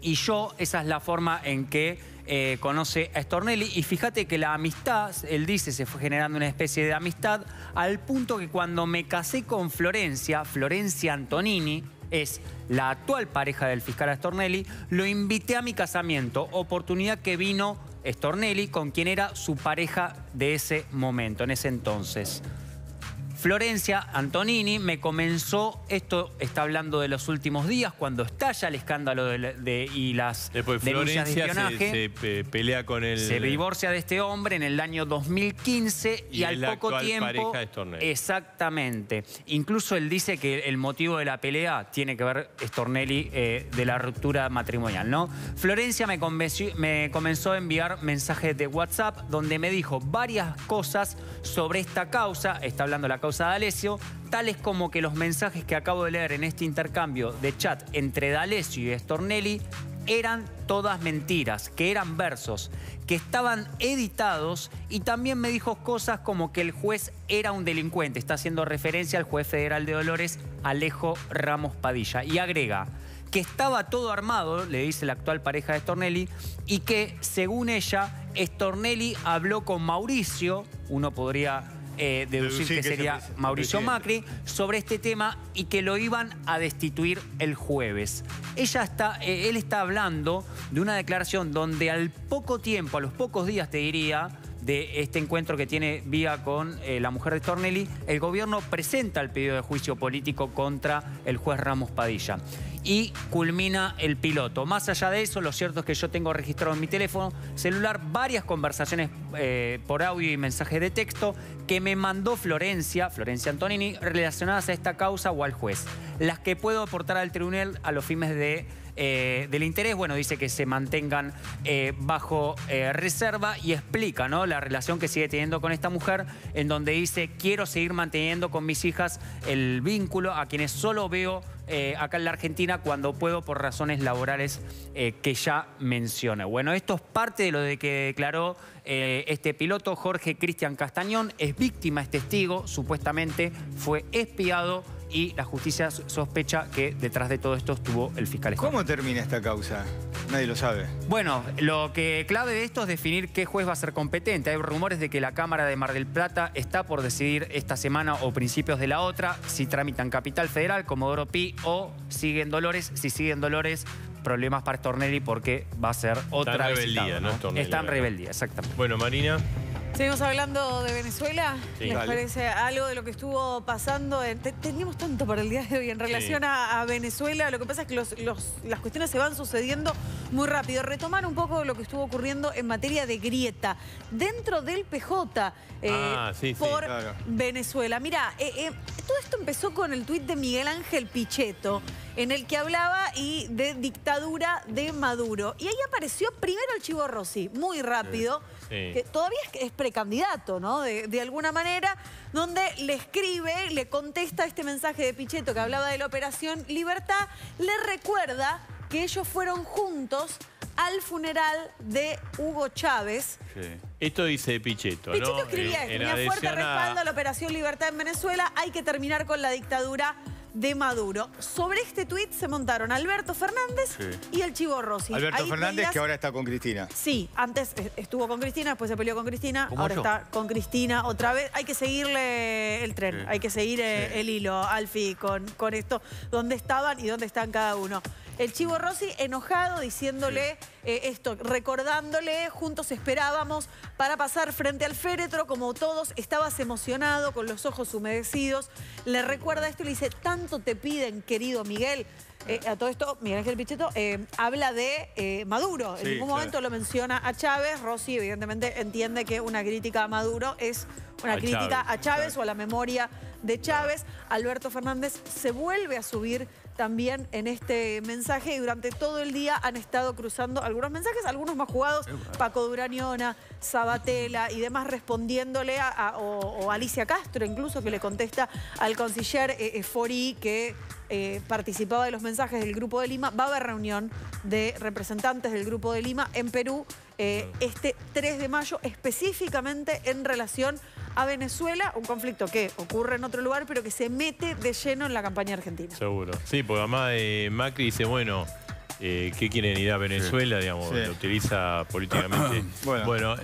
y yo, esa es la forma en que eh, conoce a Stornelli. Y fíjate que la amistad, él dice, se fue generando una especie de amistad, al punto que cuando me casé con Florencia, Florencia Antonini, es la actual pareja del fiscal Stornelli, lo invité a mi casamiento, oportunidad que vino Stornelli, con quien era su pareja de ese momento, en ese entonces. Florencia Antonini me comenzó, esto está hablando de los últimos días, cuando estalla el escándalo de, y las de espionaje. Se, pelea con el... Se divorcia de este hombre en el año 2015 y, al poco tiempo... De exactamente. Incluso él dice que el motivo de la pelea tiene que ver, Stornelli, eh, de la ruptura matrimonial, ¿no? Florencia me, me comenzó a enviar mensajes de WhatsApp donde me dijo varias cosas sobre esta causa, está hablando la causa a D'Alessio, tales como que los mensajes que acabo de leer en este intercambio de chat entre D'Alessio y Estornelli eran todas mentiras, que eran versos, que estaban editados y también me dijo cosas como que el juez era un delincuente, está haciendo referencia al juez federal de Dolores, Alejo Ramos Padilla, y agrega que estaba todo armado, le dice la actual pareja de Estornelli, y que según ella, Estornelli habló con Mauricio, uno podría eh, deducir, que, sería Mauricio Macri sobre este tema y que lo iban a destituir el jueves. Ella está, eh, él está hablando de una declaración donde al poco tiempo, a los pocos días te diría, de este encuentro que tiene vía con eh, la mujer de Tornelli, el gobierno presenta el pedido de juicio político contra el juez Ramos Padilla y culmina el piloto. Más allá de eso, lo cierto es que yo tengo registrado en mi teléfono celular varias conversaciones eh, por audio y mensajes de texto que me mandó Florencia, Florencia Antonini, relacionadas a esta causa o al juez. Las que puedo aportar al tribunal a los fines de eh, del interés, bueno, dice que se mantengan eh, bajo reserva y explica ¿no? la relación que sigue teniendo con esta mujer, en donde dice, quiero seguir manteniendo con mis hijas el vínculo a quienes solo veo eh, acá en la Argentina cuando puedo por razones laborales eh, que ya mencioné. Bueno, esto es parte de lo de que declaró eh, este piloto, Jorge Cristian Castañón. Es víctima, es testigo, supuestamente fue espiado y la justicia sospecha que detrás de todo esto estuvo el fiscal. ¿Cómo termina esta causa? Nadie lo sabe. Bueno, lo que clave de esto es definir qué juez va a ser competente. Hay rumores de que la Cámara de Mar del Plata está por decidir esta semana o principios de la otra si tramitan Capital Federal, como Pi o siguen Dolores. Si siguen Dolores, problemas para Tornelli porque va a ser otra Está en rebeldía, ¿no? Está en rebeldía, exactamente. Bueno, Marina... Seguimos hablando de Venezuela. Sí, parece algo de lo que estuvo pasando? Teníamos tanto para el día de hoy en relación a, Venezuela. Lo que pasa es que las cuestiones se van sucediendo muy rápido. Retomar un poco lo que estuvo ocurriendo en materia de grieta dentro del PJ eh, ah, por Venezuela. Mira, eh, eh, todo esto empezó con el tuit de Miguel Ángel Pichetto en el que hablaba y de dictadura de Maduro. Y ahí apareció primero el Chivo Rossi, muy rápido que todavía es, precandidato, ¿no? De, alguna manera, donde le escribe, le contesta este mensaje de Pichetto que hablaba de la Operación Libertad, le recuerda que ellos fueron juntos al funeral de Hugo Chávez. Esto dice Pichetto, Pichetto Escribía, eh, fuerte respaldo a la Operación Libertad en Venezuela, hay que terminar con la dictadura de Maduro. Sobre este tuit se montaron Alberto Fernández y el Chivo Rossi. Alberto Fernández que ahora está con Cristina. Sí, antes e-, estuvo con Cristina, después se peleó con Cristina, ahora está con Cristina otra vez. Hay que seguirle el tren, hay que seguir eh, el hilo, Alfi, con, con esto, dónde estaban y dónde están cada uno el Chivo Rossi enojado diciéndole eh, esto, recordándole, juntos esperábamos para pasar frente al féretro, como todos, estabas emocionado, con los ojos humedecidos, le recuerda esto y le dice, tanto te piden, querido Miguel, ah. eh, a todo esto, Miguel Ángel Pichetto eh, habla de Maduro. en ningún momento lo menciona a Chávez. Rossi, evidentemente, entiende que una crítica a Maduro es una crítica a Chávez o a la memoria de Chávez. Alberto Fernández se vuelve a subir también en este mensaje y durante todo el día han estado cruzando algunos mensajes, algunos más jugados, Paco Duraniona, Sabatella y demás respondiéndole a, Alicia Castro incluso que le contesta al conciller eh, Forí que eh, participaba de los mensajes del Grupo de Lima. Va a haber reunión de representantes del Grupo de Lima en Perú eh, este 3 de mayo, específicamente en relación a Venezuela, un conflicto que ocurre en otro lugar, pero que se mete de lleno en la campaña argentina. Seguro. Sí, porque además eh, Macri dice, bueno... Eh, qué quieren ir a Venezuela, digamos, utiliza políticamente. bueno,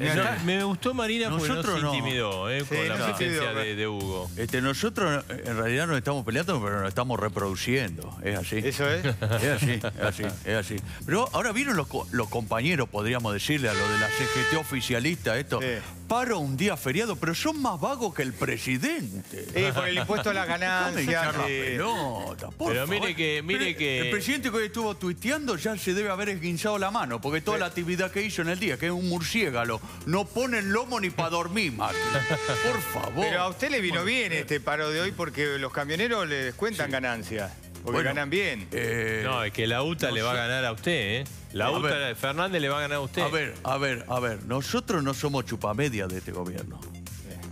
me gustó Marina nosotros porque no se intimidó eh, con la presencia de, Hugo. Este, nosotros eh, en realidad no estamos peleando, pero nos estamos reproduciendo. Es así. ¿Eso es? Es así, es así, Pero ahora vieron los, compañeros, podríamos decirle, a lo de la CGT oficialista, esto. Paro un día feriado, pero son más vagos que el presidente. por el impuesto a la ganancia. No, pero mire que, mire que... El presidente que hoy estuvo tuiteando ya se debe haber esguinzado la mano, porque toda la actividad que hizo en el día, que es un murciégalo, no ponen lomo ni para dormir, Macri. Por favor. Pero a usted le vino bien eh. este paro de hoy porque los camioneros le descuentan ganancias. Porque ganan bien. Eh, no, es que la UTA le va a ganar a usted, ¿eh? La UTA, de Fernández le va a ganar a usted. A ver, a ver, a ver. Nosotros no somos chupamedia de este gobierno.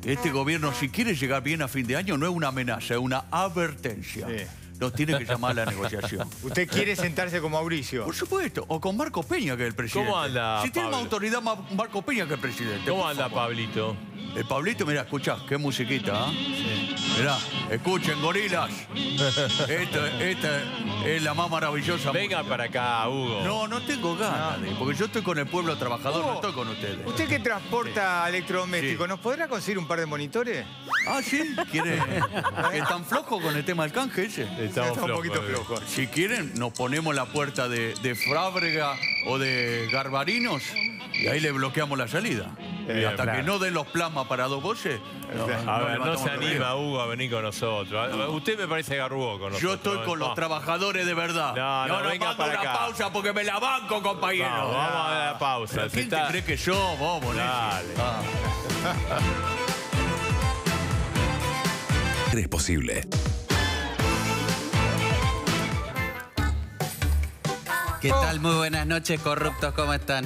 Este gobierno, si quiere llegar bien a fin de año, no es una amenaza, es una advertencia. Sí. ...nos tiene que llamar a la negociación. ¿Usted quiere sentarse con Mauricio? Por supuesto, o con Marco Peña, que es el presidente. ¿Cómo anda, Si tiene más autoridad Marco Peña que el presidente. ¿Cómo anda, Pablito? El eh, Pablito, mira, escuchá, qué musiquita, ¿ah? Mirá, escuchen, gorilas. esta, es la más maravillosa Venga para acá, Hugo. No, no tengo ganas, porque yo estoy con el pueblo trabajador, no estoy con ustedes. Usted que transporta electrodoméstico? ¿nos podrá conseguir un par de monitores? Ah, ¿sí? ¿Quiere? ¿Están flojo con el tema del canje ese? Eh, Estamos, un poquito eh. flojos. Si quieren, nos ponemos la puerta de, de o de Garbarinos y ahí le bloqueamos la salida. Y eh, hasta que no den los plasmas para dos voces. Eh, a ver, no se anima Hugo a venir con nosotros. Usted me parece garrugo con Yo estoy con los trabajadores de verdad. No, no, no venga para una pausa porque me la banco, compañero. vamos a dar la pausa. ¿Quién está... te cree que yo? Vamos, Dale. Ah. Es posible. ¿Qué tal? Oh. Muy buenas noches, corruptos, ¿cómo están?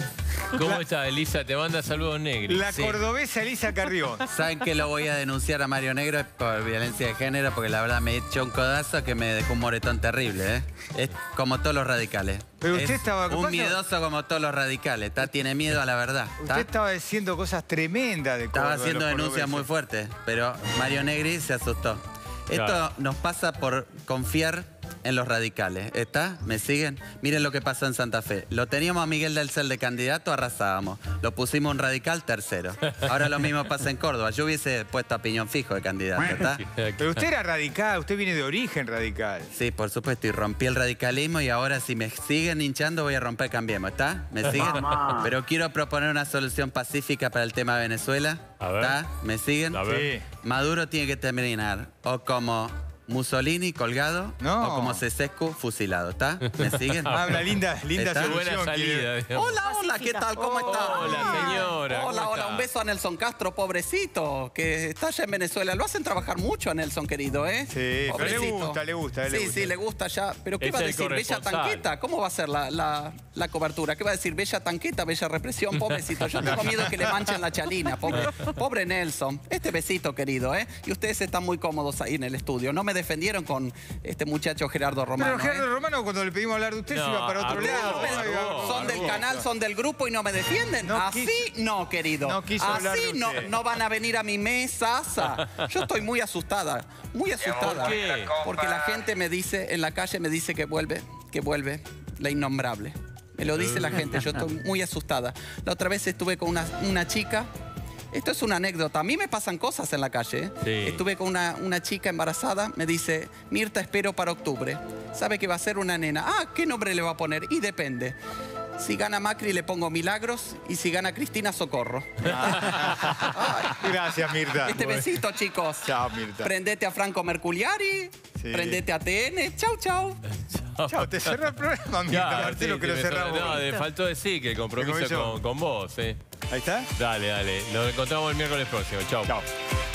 ¿Cómo estás, Elisa? Te manda saludos Negri. La cordobesa Elisa Carrió. Saben que lo voy a denunciar a Mario Negro por violencia de género porque la verdad me echó un codazo que me dejó un moretón terrible, ¿eh? Es como todos los radicales. usted estaba- Un miedoso como todos los radicales, Está, Tiene miedo a la verdad, Usted estaba diciendo cosas tremendas de Estaba haciendo denuncias muy fuertes, pero Mario Negri se asustó. Esto nos pasa por confiar en los radicales. ¿Está? ¿Me siguen? Miren lo que pasó en Santa Fe. Lo teníamos a Miguel del Cel de candidato, arrasábamos. Lo pusimos un radical tercero. Ahora lo mismo pasa en Córdoba. Yo hubiese puesto a Piñón Fijo de candidato, ¿está? Pero usted era radical, usted viene de origen radical. Sí, por supuesto, y rompí el radicalismo y ahora si me siguen hinchando voy a romper Cambiemos, ¿está? ¿Me siguen? Pero quiero proponer una solución pacífica para el tema de Venezuela. ¿Está? ¿Me siguen? Maduro tiene que terminar o como Mussolini colgado o como Sesescu fusilado, ¿está? ¿Me siguen? Habla ah, linda, linda buena salida. Hola, hola, ¿qué tal? ¿Cómo está? Hola, señora. Hola, hola, un beso a Nelson Castro, pobrecito, que está allá en Venezuela. Lo hacen trabajar mucho a Nelson, querido, ¿eh? Sí, le gusta, le gusta. sí, sí, le gusta ya. Pero ¿qué va a decir Bella Tanqueta? ¿Cómo va a ser la, cobertura? ¿Qué va a decir Bella Tanqueta, Bella Represión? Pobrecito, yo tengo miedo que le manchen la chalina, pobre, pobre Nelson. Este besito, querido, ¿eh? Y ustedes están muy cómodos ahí en el estudio. No me defendieron con este muchacho Gerardo Romano. Pero Gerardo ¿eh? Romano, cuando le pedimos hablar de usted, se iba para otro lado. son del canal, son del grupo y no me defienden. Así no, querido. No Así no, no van a venir a mi mesa. Yo estoy muy asustada, muy asustada. Porque la gente me dice, en la calle me dice que vuelve, que vuelve la innombrable. Me lo dice la eh. gente, yo estoy muy asustada. La otra vez estuve con una chica esto es una anécdota. A mí me pasan cosas en la calle. Estuve con una, una, chica embarazada, me dice, Mirta, espero para octubre. Sabe que va a ser una nena. Ah, ¿qué nombre le va a poner? Y depende. Si gana Macri le pongo milagros y si gana Cristina, socorro. Gracias, Mirta. Este besito, chicos. Chao, Mirta. Prendete a Franco Merculiari, prendete a TN. Chao, chao. Chao, te cerra el problema, Mirta. Ya, sí, lo que lo cerramos. No, de faltó decir que compromiso con, con, vos, Ahí está. Dale, dale. Nos encontramos el miércoles próximo. Chao. Chao.